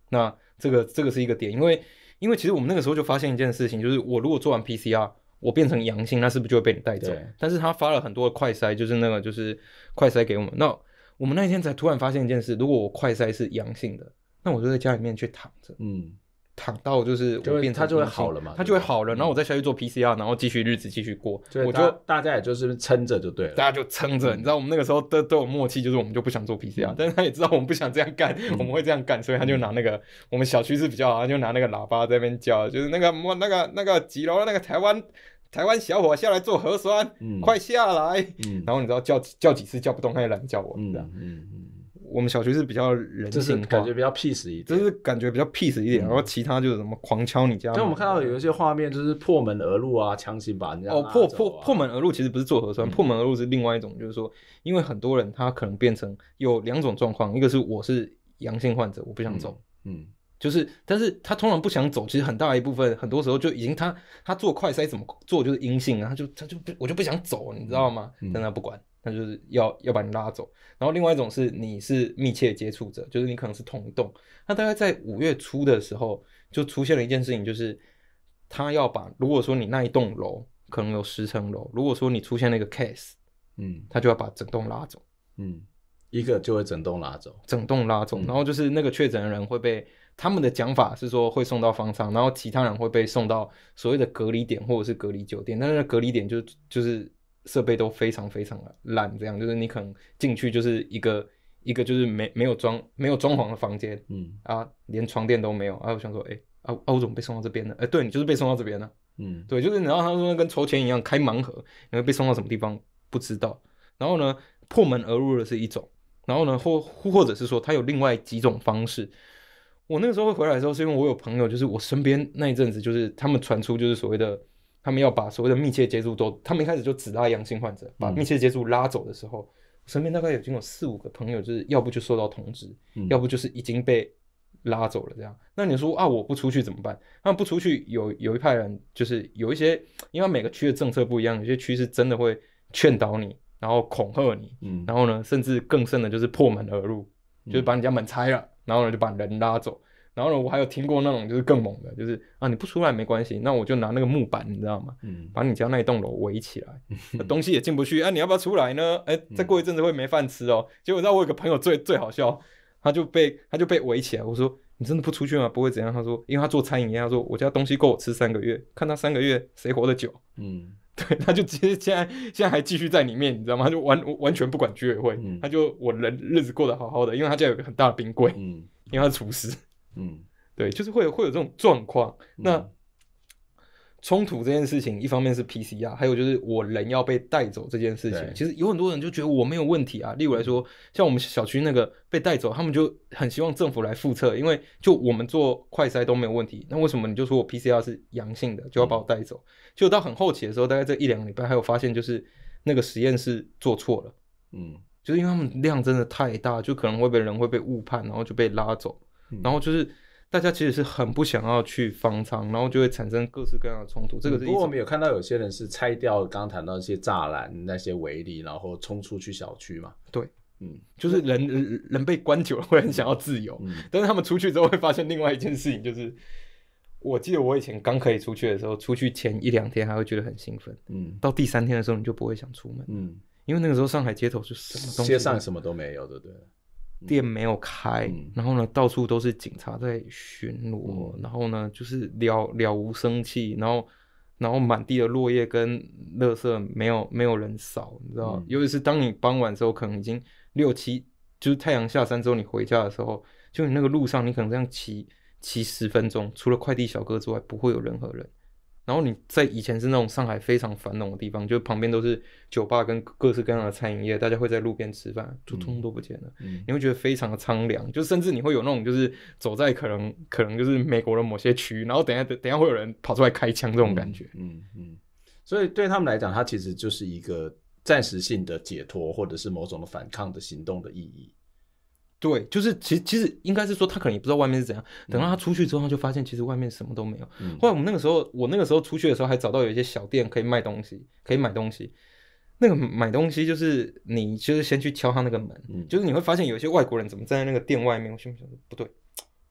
那这个这个是一个点，因为因为其实我们那个时候就发现一件事情，就是我如果做完 PCR。我变成阳性，那是不是就会被你带走？但是他发了很多的快筛，就是那个就是快筛给我们。那我们那一天才突然发现一件事：如果我快筛是阳性的，那我就在家里面去躺着，嗯，躺到就是我变，他就会好了嘛，他就会好了。然后我再下去做 PCR，然后继续日子继续过。我就大家也就是撑着就对了，大家就撑着。你知道我们那个时候都都有默契，就是我们就不想做 PCR，但是他也知道我们不想这样干，我们会这样干，所以他就拿那个我们小区是比较好，他就拿那个喇叭在那边叫，就是那个那个那个几楼那个台湾。台湾小伙下来做核酸，嗯，快下来，嗯，然后你知道叫叫几次叫不动，他也懒得叫我，嗯嗯嗯。我们小学是比较人，性感觉比较 peace 一点，就是感觉比较 peace 一点，然后其他就是什么狂敲你家。所以我们看到有一些画面，就是破门而入啊，强行把人家哦破破破门而入，其实不是做核酸，破门而入是另外一种，就是说，因为很多人他可能变成有两种状况，一个是我是阳性患者，我不想走，嗯。就是，但是他通常不想走，其实很大一部分，很多时候就已经他他做快筛怎么做就是阴性，然后就他就不我就不想走，你知道吗？但他不管，他就是要要把你拉走。然后另外一种是你是密切接触者，就是你可能是同栋。那大概在五月初的时候就出现了一件事情，就是他要把如果说你那一栋楼可能有十层楼，如果说你出现了一个 case，嗯，他就要把整栋拉走，嗯，一个就会整栋拉走，整栋拉走，然后就是那个确诊的人会被。他们的讲法是说会送到方舱，然后其他人会被送到所谓的隔离点或者是隔离酒店。但是隔离点就就是设备都非常非常的烂，这样就是你可能进去就是一个一个就是没没有装没有装潢的房间，嗯啊，连床垫都没有。啊，我想说，哎，我怎总被送到这边呢？哎，对你就是被送到这边了，嗯，对，就是然后他说跟抽签一样，开盲盒，你会被送到什么地方不知道。然后呢，破门而入的是一种，然后呢，或或者是说他有另外几种方式。我那个时候会回来的时候，是因为我有朋友，就是我身边那一阵子，就是他们传出就是所谓的，他们要把所谓的密切接触都，他们一开始就只拉阳性患者，把密切接触拉走的时候，身边大概已经有四五个朋友，就是要不就收到通知，要不就是已经被拉走了这样。那你说啊，我不出去怎么办？那不出去，有有一派人就是有一些，因为每个区的政策不一样，有些区是真的会劝导你，然后恐吓你，然后呢，甚至更甚的就是破门而入，就是把你家门拆了。然后呢，就把人拉走。然后呢，我还有听过那种就是更猛的，就是啊，你不出来没关系，那我就拿那个木板，你知道吗？嗯，把你家那一栋楼围起来，东西也进不去。啊！你要不要出来呢？哎，再过一阵子会没饭吃哦。结果知道我有个朋友最最好笑，他就被他就被围起来。我说你真的不出去吗？不会怎样？他说因为他做餐饮业，他说我家东西够我吃三个月，看他三个月谁活得久。嗯。对，他就直接现在现在还继续在里面，你知道吗？他就完完全不管居委会，他就我人日子过得好好的，因为他家有个很大的冰柜，嗯，因为他是厨师，嗯，对，就是会有会有这种状况，那。冲突这件事情，一方面是 PCR，还有就是我人要被带走这件事情。其实有很多人就觉得我没有问题啊。例如来说，像我们小区那个被带走，他们就很希望政府来复测，因为就我们做快筛都没有问题，那为什么你就说我 PCR 是阳性的就要把我带走？就到很后期的时候，大概这一两个礼拜，还有发现就是那个实验室做错了，嗯，就是因为他们量真的太大，就可能会被人会被误判，然后就被拉走，然后就是。大家其实是很不想要去方舱，然后就会产生各式各样的冲突。这个不过我们有看到有些人是拆掉刚谈到一些栅栏、那些围篱，然后冲出去小区嘛？对，嗯，就是人人被关久了会很想要自由，嗯，但是他们出去之后会发现另外一件事情，就是我记得我以前刚可以出去的时候，出去前一两天还会觉得很兴奋，嗯，到第三天的时候你就不会想出门，嗯，因为那个时候上海街头是什街上什么都没有，对对。店没有开，然后呢，到处都是警察在巡逻，然后呢，就是了了无生气，然后，然后满地的落叶跟垃圾没有没有人扫，你知道，尤其是当你傍晚时候，可能已经六七，就是太阳下山之后你回家的时候，就你那个路上你可能这样骑骑十分钟，除了快递小哥之外不会有任何人。然后你在以前是那种上海非常繁荣的地方，就旁边都是酒吧跟各式各样的餐饮业，大家会在路边吃饭，就通通都不见了，你会觉得非常的苍凉。就甚至你会有那种就是走在可能可能就是美国的某些区域，然后等下等下会有人跑出来开枪这种感觉。嗯嗯，所以对他们来讲，它其实就是一个暂时性的解脱，或者是某种的反抗的行动的意义。对，就是其实其实应该是说他可能也不知道外面是怎样。等到他出去之后，他就发现其实外面什么都没有。后来我们那个时候，我那个时候出去的时候，还找到有一些小店可以卖东西，可以买东西。那个买东西就是你就是先去敲他那个门，就是你会发现有一些外国人怎么站在那个店外面。我心想说不对，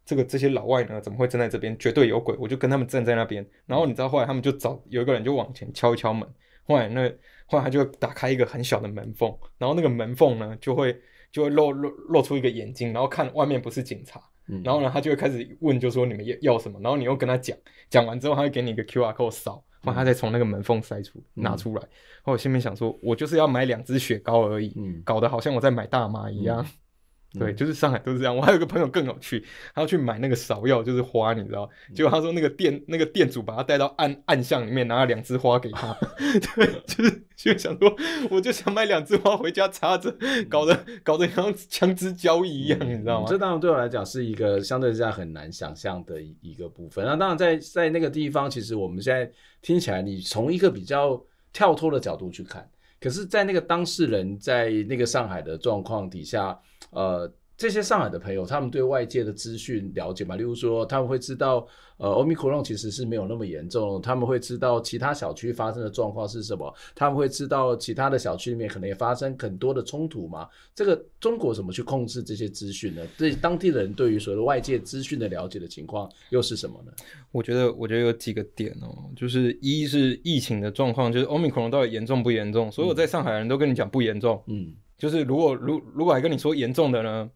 这个这些老外呢怎么会站在这边？绝对有鬼！我就跟他们站在那边。然后你知道后来他们就找有一个人就往前敲一敲门，后来那后来他就打开一个很小的门缝，然后那个门缝呢就会。就会露露露出一个眼睛，然后看外面不是警察，然后呢，他就会开始问，就说你们要要什么，然后你又跟他讲，讲完之后，他会给你一个 Q R code 扫，然后他再从那个门缝塞出拿出来，我心里面想说，我就是要买两只雪糕而已，搞得好像我在买大麻一样。对，就是上海都是这样。我还有个朋友更有趣，他要去买那个芍药，就是花，你知道？结果他说那个店那个店主把他带到暗暗巷里面，拿了两枝花给他。对，就是就想说，我就想买两枝花回家插着，搞得搞得像枪支交易一样，你知道吗？这当然对我来讲是一个相对之下很难想象的一一个部分。那当然，在在那个地方，其实我们现在听起来，你从一个比较跳脱的角度去看，可是，在那个当事人在那个上海的状况底下。呃，这些上海的朋友，他们对外界的资讯了解吗？例如说，他们会知道，呃，欧米克戎其实是没有那么严重，他们会知道其他小区发生的状况是什么，他们会知道其他的小区里面可能也发生很多的冲突吗？这个中国怎么去控制这些资讯呢？对当地的人对于所谓的外界资讯的了解的情况又是什么呢？我觉得，我觉得有几个点哦，就是一是疫情的状况，就是欧米克戎到底严重不严重？所有在上海人都跟你讲不严重，嗯。就是如果如如果还跟你说严重的呢，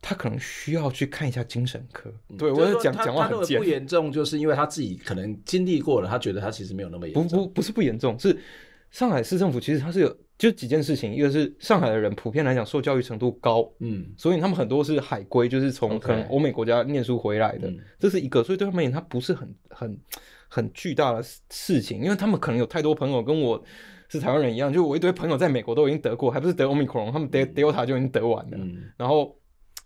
他可能需要去看一下精神科。对我是讲讲话很贱。不严重，就是因为他自己可能经历过了，他觉得他其实没有那么严。不不不是不严重，是上海市政府其实他是有就几件事情，一个是上海的人普遍来讲受教育程度高，嗯，所以他们很多是海归，就是从可能欧美国家念书回来的，这是一个。所以对他们而言，他不是很很很巨大的事情，因为他们可能有太多朋友跟我。是台湾人一样，就我一堆朋友在美国都已经得过，还不是得奥密克戎，他们得德 t 塔就已经得完了。然后，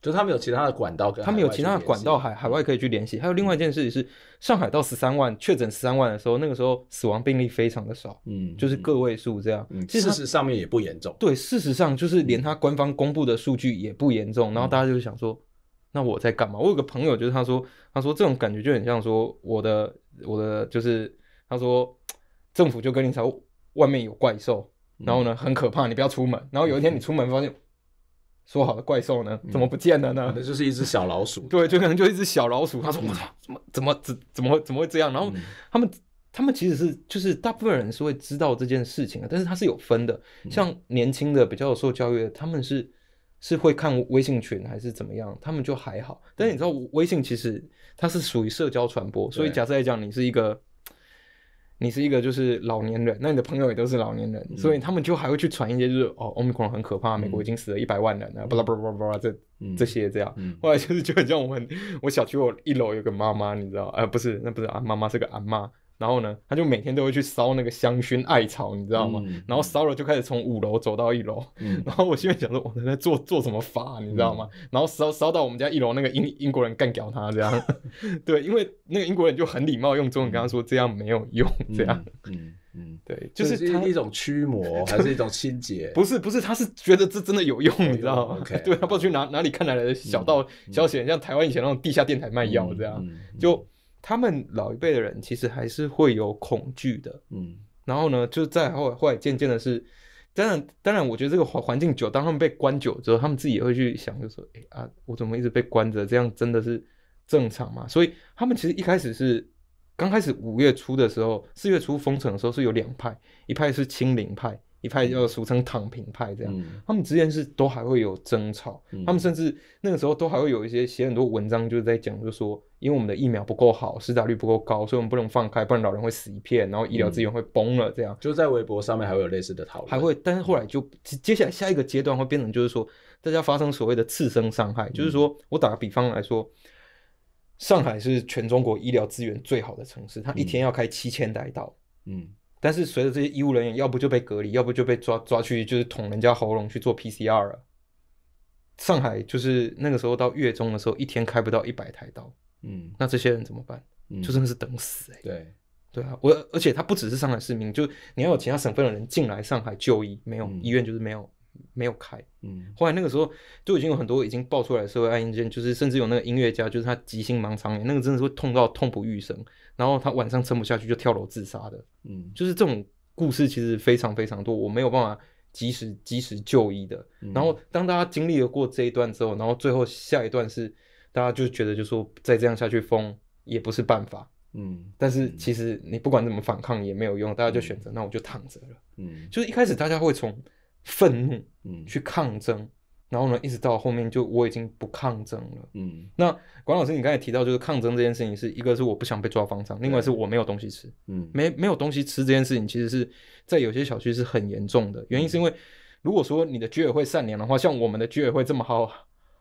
就是他们有其他的管道，跟他们有其他的管道海海外可以去联系。还有另外一件事情是，上海到十三万确诊十三万的时候，那个时候死亡病例非常的少，嗯，就是个位数这样。嗯，事实上面也不严重。对，事实上就是连他官方公布的数据也不严重。然后大家就想说，那我在干嘛？我有个朋友就是他说，他说这种感觉就很像说我的我的就是他说政府就跟你吵。外面有怪兽，然后呢，很可怕，你不要出门。然后有一天你出门，发现说好的怪兽呢，怎么不见了呢？就是一只小老鼠，对，就可能就一只小老鼠。他说：“我操，怎么怎么怎怎么会怎么会这样？”然后他们他们其实是就是大部分人是会知道这件事情的，但是他是有分的。像年轻的比较有受教育，的，他们是是会看微信群还是怎么样，他们就还好。但是你知道微信其实它是属于社交传播，所以假设来讲，你是一个。你是一个就是老年人，那你的朋友也都是老年人，所以他们就还会去传一些，就是哦，欧密克很可怕，美国已经死了一百万人，巴拉巴拉巴拉这这些这样，后来就是就很像我们我小区我一楼有个妈妈，你知道，呃，不是，那不是啊，妈妈是个阿妈。然后呢，他就每天都会去烧那个香薰艾草，你知道吗？然后烧了就开始从五楼走到一楼。然后我心里想说，我在做做什么法，你知道吗？然后烧烧到我们家一楼那个英英国人干掉他，这样。对，因为那个英国人就很礼貌，用中文跟他说这样没有用，这样。嗯嗯，对，就是他一种驱魔，还是一种清洁？不是不是，他是觉得这真的有用，你知道吗？对他不知道去哪哪里看来的，小道消息，像台湾以前那种地下电台卖药这样，就。他们老一辈的人其实还是会有恐惧的，嗯，然后呢，就在后后来渐渐的是，当然当然，我觉得这个环环境久，当他们被关久之后，他们自己也会去想，就说，哎啊，我怎么一直被关着？这样真的是正常吗？所以他们其实一开始是刚开始五月初的时候，四月初封城的时候是有两派，一派是清零派。一派要俗称躺平派这样，他们之间是都还会有争吵，他们甚至那个时候都还会有一些写很多文章，就是在讲，就说因为我们的疫苗不够好，施打率不够高，所以我们不能放开，不然老人会死一片，然后医疗资源会崩了。这样就在微博上面还会有类似的讨论，还会，但是后来就接下来下一个阶段会变成就是说大家发生所谓的次生伤害，就是说我打个比方来说，上海是全中国医疗资源最好的城市，它一天要开七千台刀，嗯。但是随着这些医务人员，要不就被隔离，要不就被抓抓去，就是捅人家喉咙去做 PCR 了。上海就是那个时候到月中的时候，一天开不到一百台刀。嗯，那这些人怎么办？就真的是等死哎。对，对啊。我而且他不只是上海市民，就你要有其他省份的人进来上海就医，没有医院就是没有没有开。嗯，后来那个时候就已经有很多已经爆出来的社会案件，就是甚至有那个音乐家，就是他急性盲肠炎，那个真的是会痛到痛不欲生。然后他晚上撑不下去，就跳楼自杀的。嗯，就是这种故事其实非常非常多，我没有办法及时及时就医的。然后当大家经历了过这一段之后，然后最后下一段是大家就觉得，就说再这样下去疯也不是办法。嗯，但是其实你不管怎么反抗也没有用，大家就选择那我就躺着了。嗯，就是一开始大家会从愤怒，嗯，去抗争。然后呢，一直到后面就我已经不抗争了。嗯，那管老师，你刚才提到就是抗争这件事情，是一个是我不想被抓方丈，另外是我没有东西吃。嗯，没没有东西吃这件事情，其实是在有些小区是很严重的。原因是因为如果说你的居委会善良的话，像我们的居委会这么好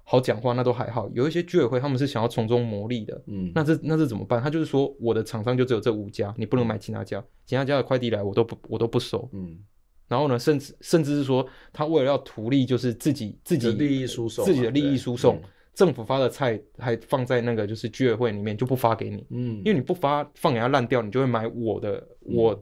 好讲话，那都还好。有一些居委会他们是想要从中牟利的。嗯，那这那这怎么办？他就是说我的厂商就只有这五家，你不能买其他家其他家的快递来，我都不我都不收。嗯。然后呢，甚至甚至是说，他为了要图利，就是自己自己自己的利益输送，政府发的菜还放在那个就是居委会里面，就不发给你。嗯，因为你不发放，给他烂掉，你就会买我的，我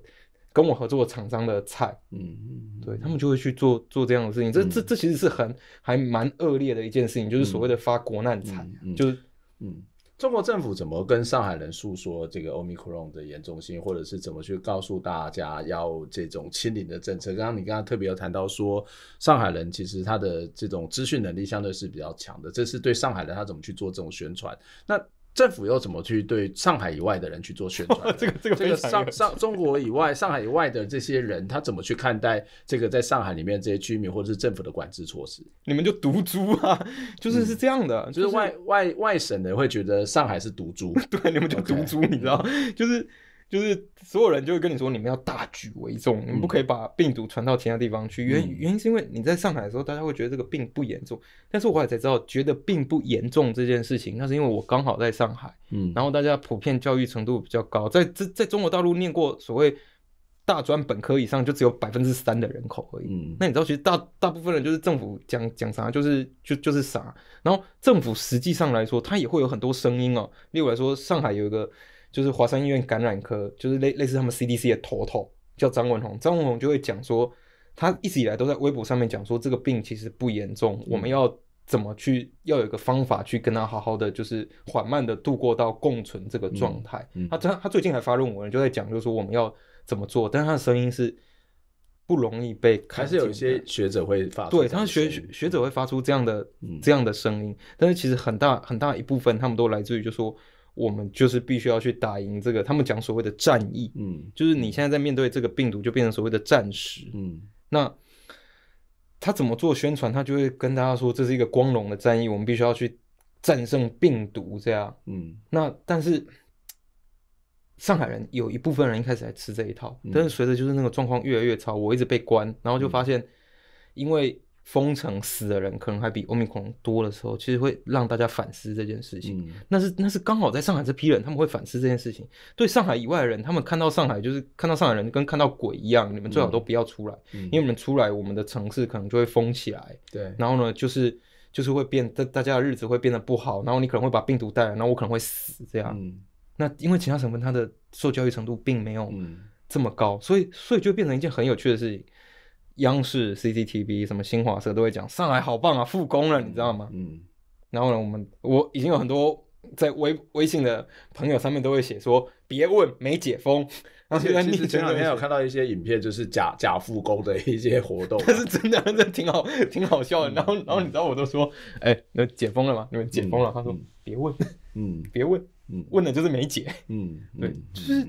跟我合作的厂商的菜。嗯对他们就会去做做这样的事情。这这这其实是很还蛮恶劣的一件事情，就是所谓的发国难财，就是嗯。中国政府怎么跟上海人诉说这个 omicron 的严重性，或者是怎么去告诉大家要这种清零的政策？刚刚你刚刚特别有谈到说，上海人其实他的这种资讯能力相对是比较强的，这是对上海人他怎么去做这种宣传？那。政府又怎么去对上海以外的人去做宣传？这个这个这个上上中国以外上海以外的这些人，他怎么去看待这个在上海里面这些居民或者是政府的管制措施？你们就独租啊，就是是这样的，就是外外外省的会觉得上海是独租，对，你们就独租，你知道，就是。就是所有人就会跟你说，你们要大局为重，你不可以把病毒传到其他地方去。原原因是因为你在上海的时候，大家会觉得这个病不严重。但是后来才知道，觉得并不严重这件事情，那是因为我刚好在上海，嗯，然后大家普遍教育程度比较高，在在在中国大陆念过所谓大专本科以上，就只有百分之三的人口而已。嗯，那你知道，其实大大部分人就是政府讲讲啥就是就就是啥。然后政府实际上来说，它也会有很多声音哦。例如来说，上海有一个。就是华山医院感染科，就是类类似他们 CDC 的头头叫张文宏。张文宏就会讲说，他一直以来都在微博上面讲说，这个病其实不严重，我们要怎么去，要有一个方法去跟他好好的，就是缓慢的度过到共存这个状态。他他他最近还发论文，就在讲，就是说我们要怎么做。但是他的声音是不容易被，还是有一些学者会发，对，他学学者会发出这样的这样的声音。但是其实很大很大一部分他们都来自于就说。我们就是必须要去打赢这个，他们讲所谓的战役，嗯，就是你现在在面对这个病毒，就变成所谓的战时，嗯，那他怎么做宣传，他就会跟大家说这是一个光荣的战役，我们必须要去战胜病毒，这样，嗯，那但是上海人有一部分人一开始还吃这一套，但是随着就是那个状况越来越差，我一直被关，然后就发现，因为。封城死的人可能还比欧米克多的时候，其实会让大家反思这件事情。那是那是刚好在上海这批人他们会反思这件事情。对上海以外的人，他们看到上海就是看到上海人跟看到鬼一样，你们最好都不要出来，因为你们出来，我们的城市可能就会封起来。对，然后呢，就是就是会变，大大家的日子会变得不好。然后你可能会把病毒带来，然后我可能会死这样。那因为其他省份它的受教育程度并没有这么高，所以所以就变成一件很有趣的事情。央视 CCTV 什么新华社都会讲上海好棒啊复工了你知道吗？嗯，然后呢我们我已经有很多在微微信的朋友上面都会写说别问没解封。然后现在前两天有看到一些影片，就是假假复工的一些活动，但是真的真的挺好挺好笑的。然后然后你知道我都说哎那解封了吗？你们解封了？他说别问，嗯，别问，嗯，问的就是没解，嗯，对，就是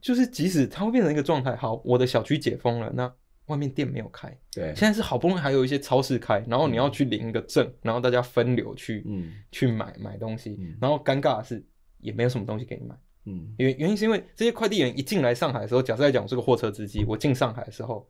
就是即使它会变成一个状态，好，我的小区解封了，那。外面店没有开，对，现在是好不容易还有一些超市开，然后你要去领一个证，然后大家分流去，嗯，去买买东西，然后尴尬的是也没有什么东西给你买，嗯，原原因是因为这些快递员一进来上海的时候，假设来讲我是个货车司机，我进上海的时候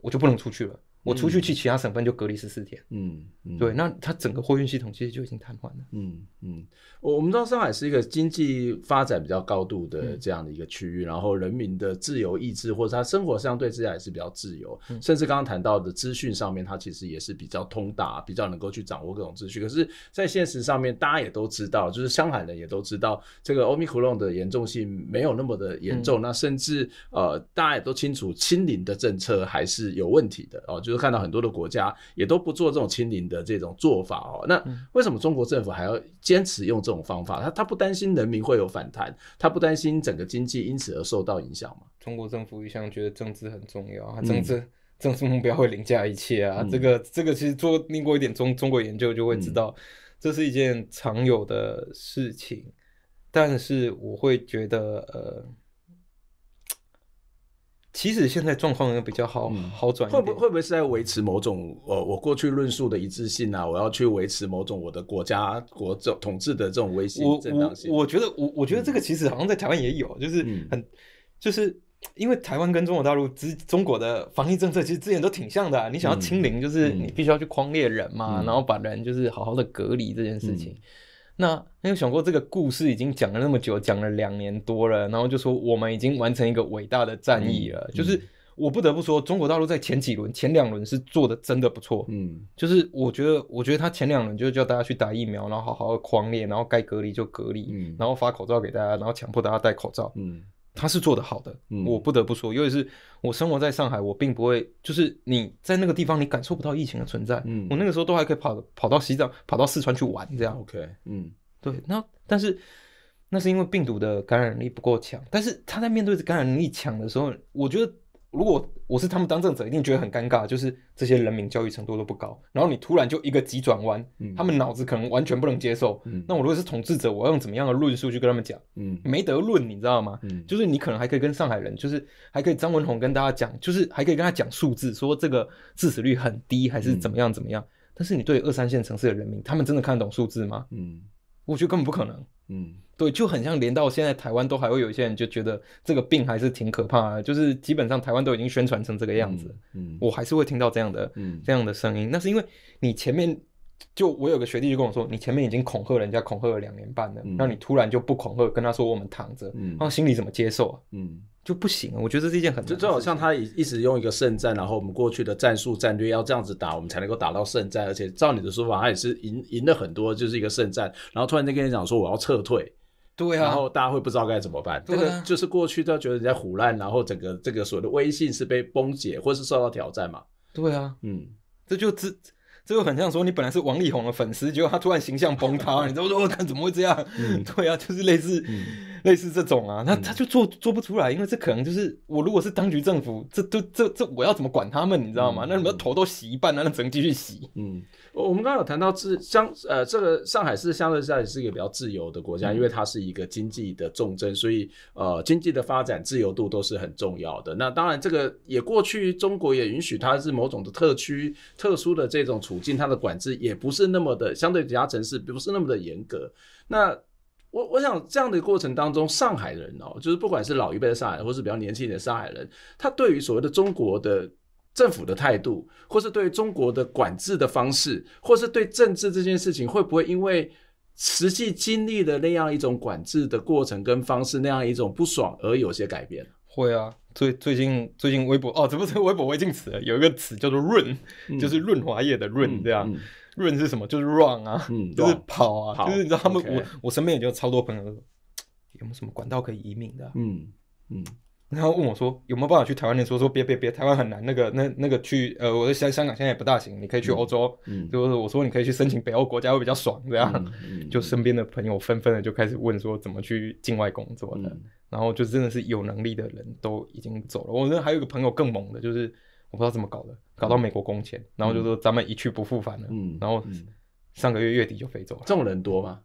我就不能出去了。我出去去其他省份就隔离十四天，嗯嗯，对，那它整个货运系统其实就已经瘫痪了，嗯嗯。我们知道上海是一个经济发展比较高度的这样的一个区域，然后人民的自由意志或者他生活相对之下还是比较自由，甚至刚刚谈到的资讯上面，他其实也是比较通达，比较能够去掌握各种资讯。可是，在现实上面，大家也都知道，就是上海人也都知道，这个欧米克隆的严重性没有那么的严重。那甚至呃，大家也都清楚，清零的政策还是有问题的哦，就是。看到很多的国家也都不做这种清零的这种做法哦，那为什么中国政府还要坚持用这种方法？他他不担心人民会有反弹，他不担心整个经济因此而受到影响吗？中国政府一向觉得政治很重要，政治政治目标会凌驾一切啊。这个这个其实做经过一点中中国研究就会知道，这是一件常有的事情。但是我会觉得呃。其实现在状况比较好好转一点，会会不会是在维持某种我我过去论述的一致性啊？我要去维持某种我的国家国政统治的这种威信、正当性？我觉得我我觉得这个其实好像在台湾也有，就是很就是因为台湾跟中国大陆之中国的防疫政策其实之前都挺像的，你想要清零，就是你必须要去框列人嘛，然后把人就是好好的隔离这件事情。那没有想过这个故事已经讲了那么久，讲了两年多了，然后就说我们已经完成一个伟大的战役了。就是我不得不说，中国大陆在前几轮、前两轮是做的真的不错。嗯，就是我觉得，我觉得他前两轮就叫大家去打疫苗，然后好好的狂练，然后该隔离就隔离，然后发口罩给大家，然后强迫大家戴口罩。嗯。他是做的好的，我不得不说，尤其是我生活在上海，我并不会，就是你在那个地方你感受不到疫情的存在。嗯，我那个时候都还可以跑跑到西藏、跑到四川去玩，这样。OK，嗯，对。那但是那是因为病毒的感染力不够强，但是他在面对着感染力强的时候，我觉得。如果我是他们当政者，一定觉得很尴尬，就是这些人民教育程度都不高，然后你突然就一个急转弯，他们脑子可能完全不能接受。那我如果是统治者，我要用怎么样的论述去跟他们讲？嗯，没得论，你知道吗？嗯，就是你可能还可以跟上海人，就是还可以张文宏跟大家讲，就是还可以跟他讲数字，说这个致死率很低，还是怎么样怎么样。但是你对二三线城市的人民，他们真的看得懂数字吗？嗯，我觉得根本不可能。嗯。对，就很像连到现在台湾都还会有一些人就觉得这个病还是挺可怕的，就是基本上台湾都已经宣传成这个样子，嗯，我还是会听到这样的、这样的声音。那是因为你前面就我有个学弟就跟我说，你前面已经恐吓人家恐吓了两年半了，那你突然就不恐吓，跟他说我们躺着，嗯，那心里怎么接受啊？嗯，就不行。我觉得这是一件很就就好像他一一直用一个圣战，然后我们过去的战术战略要这样子打，我们才能够打到圣战，而且照你的说法，他也是赢赢了很多，就是一个圣战，然后突然间跟你讲说我要撤退。对啊，然后大家会不知道该怎么办。这个就是过去都觉得人家胡乱，然后整个这个所谓的微信是被崩解或者是受到挑战嘛。对啊，嗯，这就这这就很像说你本来是王力宏的粉丝，结果他突然形象崩塌，你知说我他怎么会这样？对啊，就是类似类似这种啊，那他就做做不出来，因为这可能就是我如果是当局政府，这都这这我要怎么管他们，你知道吗？那什么头都洗一半了，那只能继续洗？嗯。我们刚刚有谈到自相，呃，这个上海市相对下也是一个比较自由的国家，因为它是一个经济的重镇，所以呃，经济的发展自由度都是很重要的。那当然，这个也过去中国也允许它是某种的特区、特殊的这种处境，它的管制也不是那么的相对其他城市不是那么的严格。那我我想这样的过程当中，上海人哦，就是不管是老一辈的上海人，或是比较年轻的上海人，他对于所谓的中国的。政府的态度，或是对中国的管制的方式，或是对政治这件事情，会不会因为实际经历的那样一种管制的过程跟方式那样一种不爽而有些改变？会啊，最最近最近微博哦，怎么成微博违禁词？有一个词叫做“润”，就是润滑液的“润”，这样“润”是什么？就是 “run” 啊，就是跑啊，就是你知道他们我我身边已就有超多朋友有没有什么管道可以移民的？嗯嗯。然后问我说有没有办法去台湾？你说说别别别，台湾很难。那个那那个去呃，我在香香港现在也不大行。你可以去欧洲，就是我说你可以去申请北欧国家会比较爽。这样就身边的朋友纷纷的就开始问说怎么去境外工作的。然后就真的是有能力的人都已经走了。我那还有个朋友更猛的，就是我不知道怎么搞的，搞到美国工签，然后就说咱们一去不复返了。嗯，然后上个月月底就飞走了。这种人多吗？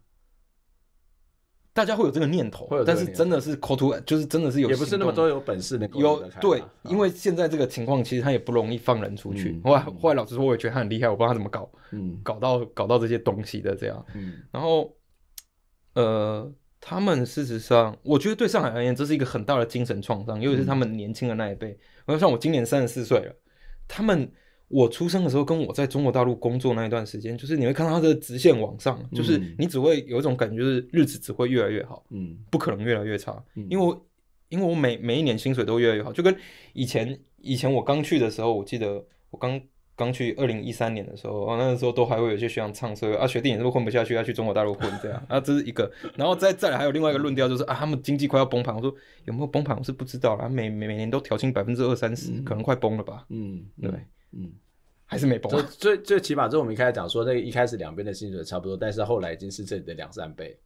大家会有这个念头，但是真的是 call to，就是真的是有也不是那么多有本事的，有对，因为现在这个情况其实他也不容易放人出去。后来，后来老实说，我也觉得他很厉害，我不知道他怎么搞，嗯，搞到搞到这些东西的这样。嗯，然后，呃，他们事实上，我觉得对上海而言，这是一个很大的精神创伤，尤其是他们年轻的那一辈。然后像我今年三十四岁了，他们。我出生的时候，跟我在中国大陆工作那一段时间，就是你会看到它的直线往上，就是你只会有一种感觉，就是日子只会越来越好，嗯，不可能越来越差，因为因为我每每一年薪水都越来越好，就跟以前以前我刚去的时候，我记得我刚刚去二零一三年的时候，啊，那个时候都还会有些学长唱以啊，学电影都混不下去，要去中国大陆混这样啊，这是一个，然后再再来还有另外一个论调就是啊，他们经济快要崩盘，我说有没有崩盘，我是不知道啦，每每每年都调薪百分之二三十，可能快崩了吧，嗯，对。嗯，还是没崩。最最最起码，就是我们一开始讲说，那一开始两边的薪水差不多，但是后来已经是这里的两三倍。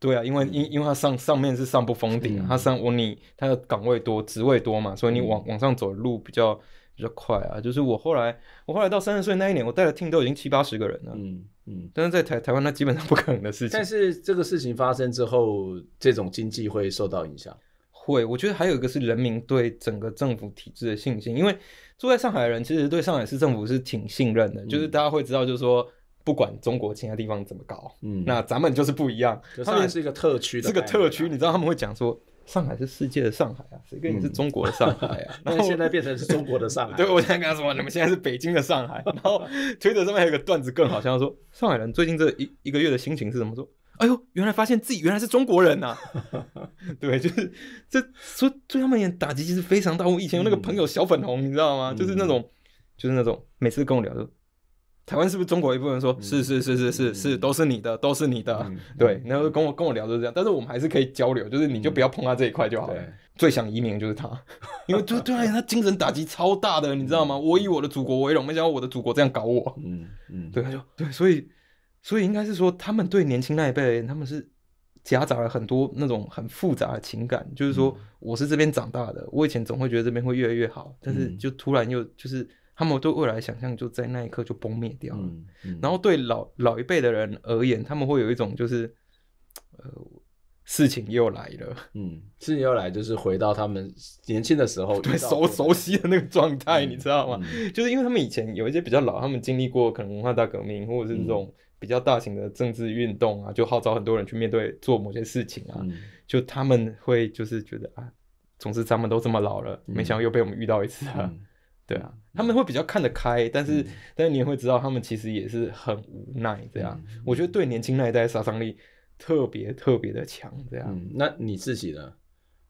对啊，因为因因为它上上面是上不封顶，它上我你它的岗位多，职位多嘛，所以你往往上走路比较比较快啊。就是我后来我后来到三十岁那一年，我带的 team 都已经七八十个人了。嗯嗯，但是在台台湾那基本上不可能的事情。但是这个事情发生之后，这种经济会受到影响。会，我觉得还有一个是人民对整个政府体制的信心，因为住在上海的人其实对上海市政府是挺信任的，就是大家会知道，就是说不管中国其他地方怎么搞，嗯，那咱们就是不一样，上海是一个特区，的，是个特区，你知道他们会讲说上海是世界的上海啊，谁跟你是中国的上海啊，那现在变成是中国的上海，对我现在跟他说，你们现在是北京的上海，然后推特上面还有个段子更好笑，说上海人最近这一一个月的心情是怎么说？哎呦，原来发现自己原来是中国人呐！对，就是这，所以对他们也打击其实非常大。我以前有那个朋友小粉红，你知道吗？就是那种，就是那种每次跟我聊，就台湾是不是中国一部分？说是是是是是是，都是你的，都是你的。对，然后跟我跟我聊就这样，但是我们还是可以交流，就是你就不要碰他这一块就好了。最想移民就是他，因为对对啊，他精神打击超大的，你知道吗？我以我的祖国为荣，没想到我的祖国这样搞我。嗯嗯，对，他就对，所以。所以应该是说，他们对年轻那一辈，他们是夹杂了很多那种很复杂的情感。就是说，我是这边长大的，我以前总会觉得这边会越来越好，但是就突然又就是他们对未来想象就在那一刻就崩灭掉了。然后对老老一辈的人而言，他们会有一种就是呃事情又来了，嗯，事情又来就是回到他们年轻的时候对熟熟悉的那个状态，你知道吗？就是因为他们以前有一些比较老，他们经历过可能文化大革命或者是这种。比较大型的政治运动啊，就号召很多人去面对做某些事情啊，就他们会就是觉得啊，总之咱们都这么老了，没想到又被我们遇到一次啊，对啊，他们会比较看得开，但是但是你也会知道，他们其实也是很无奈这样。我觉得对年轻那一代杀伤力特别特别的强这样。嗯，那你自己呢？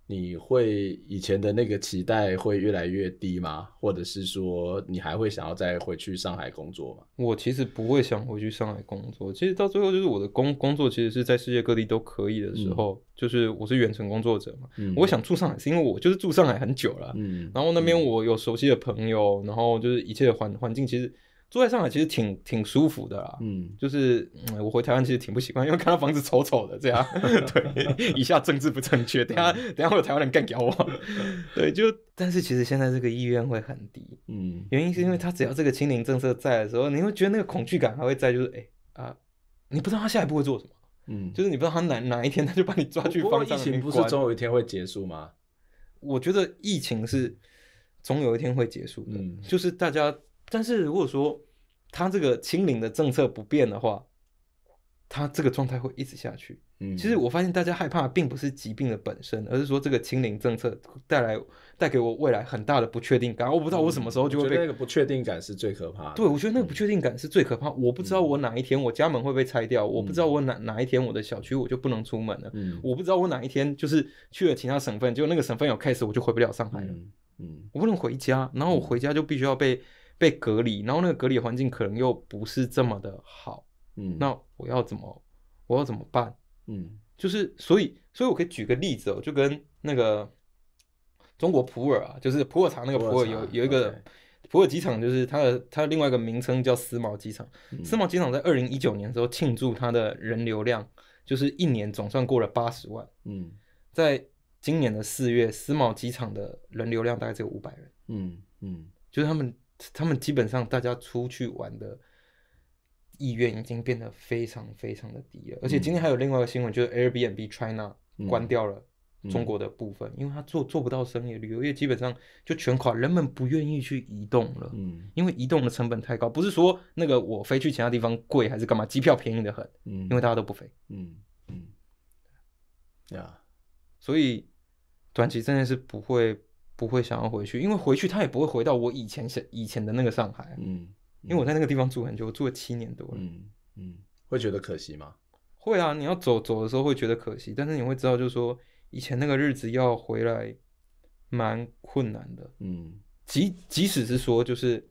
你会以前的那个期待会越来越低吗？或者是说，你还会想要再回去上海工作吗？我其实不会想回去上海工作。其实到最后，就是我的工工作其实是在世界各地都可以的时候，就是我是远程工作者嘛。我想住上海，是因为我就是住上海很久了。嗯，然后那边我有熟悉的朋友，然后就是一切环环境其实。住在上海其实挺挺舒服的啦，嗯，就是我回台湾其实挺不习惯，因为看到房子丑丑的这样。对，一下政治不正确，等下等下会有台湾人干掉我。对，就但是其实现在这个意愿会很低，嗯，原因是因为他只要这个清零政策在的时候，你会觉得那个恐惧感还会在，就是哎啊，你不知道他下一步会做什么，嗯，就是你不知道他哪哪一天他就把你抓去放疫情不是总有一天会结束吗？我觉得疫情是总有一天会结束的，嗯，就是大家。但是如果说他这个清零的政策不变的话，他这个状态会一直下去。嗯，其实我发现大家害怕并不是疾病的本身，而是说这个清零政策带来带给我未来很大的不确定感。我不知道我什么时候就会被那个不确定感是最可怕。对，我觉得那个不确定感是最可怕。我不知道我哪一天我家门会被拆掉，我不知道我哪哪一天我的小区我就不能出门了。嗯，我不知道我哪一天就是去了其他省份，就那个省份有 case，我就回不了上海了。嗯，我不能回家，然后我回家就必须要被。被隔离，然后那个隔离环境可能又不是这么的好，嗯，那我要怎么，我要怎么办？嗯，就是所以，所以我可以举个例子哦，就跟那个中国普洱啊，就是普洱茶那个普洱有有一个普洱机场，就是它的它的另外一个名称叫思茅机场。思茅机场在二零一九年的时候庆祝它的人流量就是一年总算过了八十万，嗯，在今年的四月，思茅机场的人流量大概只有五百人，嗯嗯，就是他们。他们基本上，大家出去玩的意愿已经变得非常非常的低了。而且今天还有另外一个新闻，就是 Airbnb China 关掉了中国的部分，因为他做做不到生意，旅游业基本上就全垮。人们不愿意去移动了，嗯，因为移动的成本太高。不是说那个我飞去其他地方贵，还是干嘛？机票便宜的很，因为大家都不飞。嗯嗯，对啊，所以短期真的是不会。不会想要回去，因为回去他也不会回到我以前、想以前的那个上海。嗯，因为我在那个地方住很久，我住了七年多了。嗯嗯，会觉得可惜吗？会啊，你要走走的时候会觉得可惜，但是你会知道，就是说以前那个日子要回来，蛮困难的。嗯，即即使是说，就是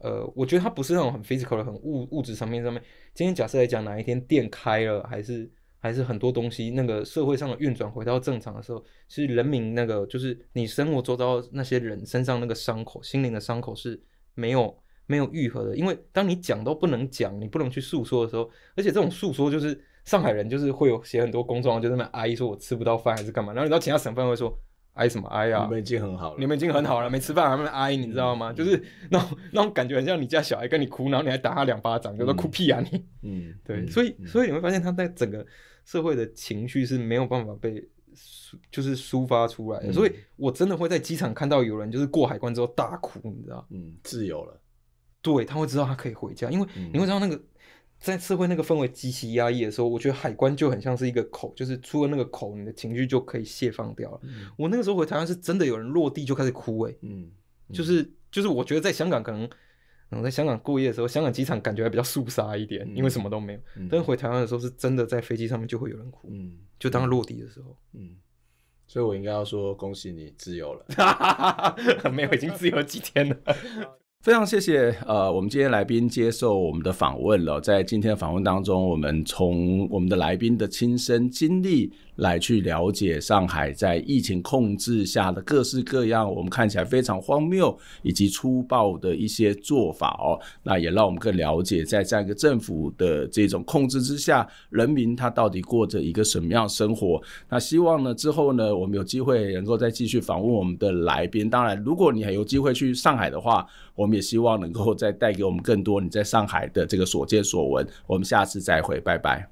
呃，我觉得它不是那种很 physical、很物物质上面上面。今天假设来讲，哪一天店开了还是？还是很多东西，那个社会上的运转回到正常的时候，其实人民那个就是你生活周遭那些人身上那个伤口、心灵的伤口是没有没有愈合的。因为当你讲都不能讲，你不能去诉说的时候，而且这种诉说就是上海人就是会有写很多公众号，就在那哀说“我吃不到饭”还是干嘛。然后你到其他省份会说“哀什么哀呀”，你们已经很好了，你们已经很好了，没吃饭还在哀，你知道吗？就是那种那种感觉，很像你家小孩跟你哭，然后你还打他两巴掌，就说“哭屁啊你”。嗯，对，所以所以你会发现他在整个。社会的情绪是没有办法被就是抒发出来的，所以我真的会在机场看到有人就是过海关之后大哭，你知道嗯，自由了，对他会知道他可以回家，因为你会知道那个在社会那个氛围极其压抑的时候，我觉得海关就很像是一个口，就是出了那个口，你的情绪就可以泄放掉了。我那个时候回台湾是真的有人落地就开始哭哎，嗯，就是就是我觉得在香港可能。然后在香港过夜的时候，香港机场感觉还比较肃杀一点，因为什么都没有。但是回台湾的时候，是真的在飞机上面就会有人哭，就当落地的时候。嗯，所以我应该要说恭喜你自由了，没有，已经自由几天了。非常谢谢呃，我们今天来宾接受我们的访问了，在今天的访问当中，我们从我们的来宾的亲身经历。来去了解上海在疫情控制下的各式各样，我们看起来非常荒谬以及粗暴的一些做法哦。那也让我们更了解在这样一个政府的这种控制之下，人民他到底过着一个什么样生活。那希望呢，之后呢，我们有机会能够再继续访问我们的来宾。当然，如果你还有机会去上海的话，我们也希望能够再带给我们更多你在上海的这个所见所闻。我们下次再会，拜拜。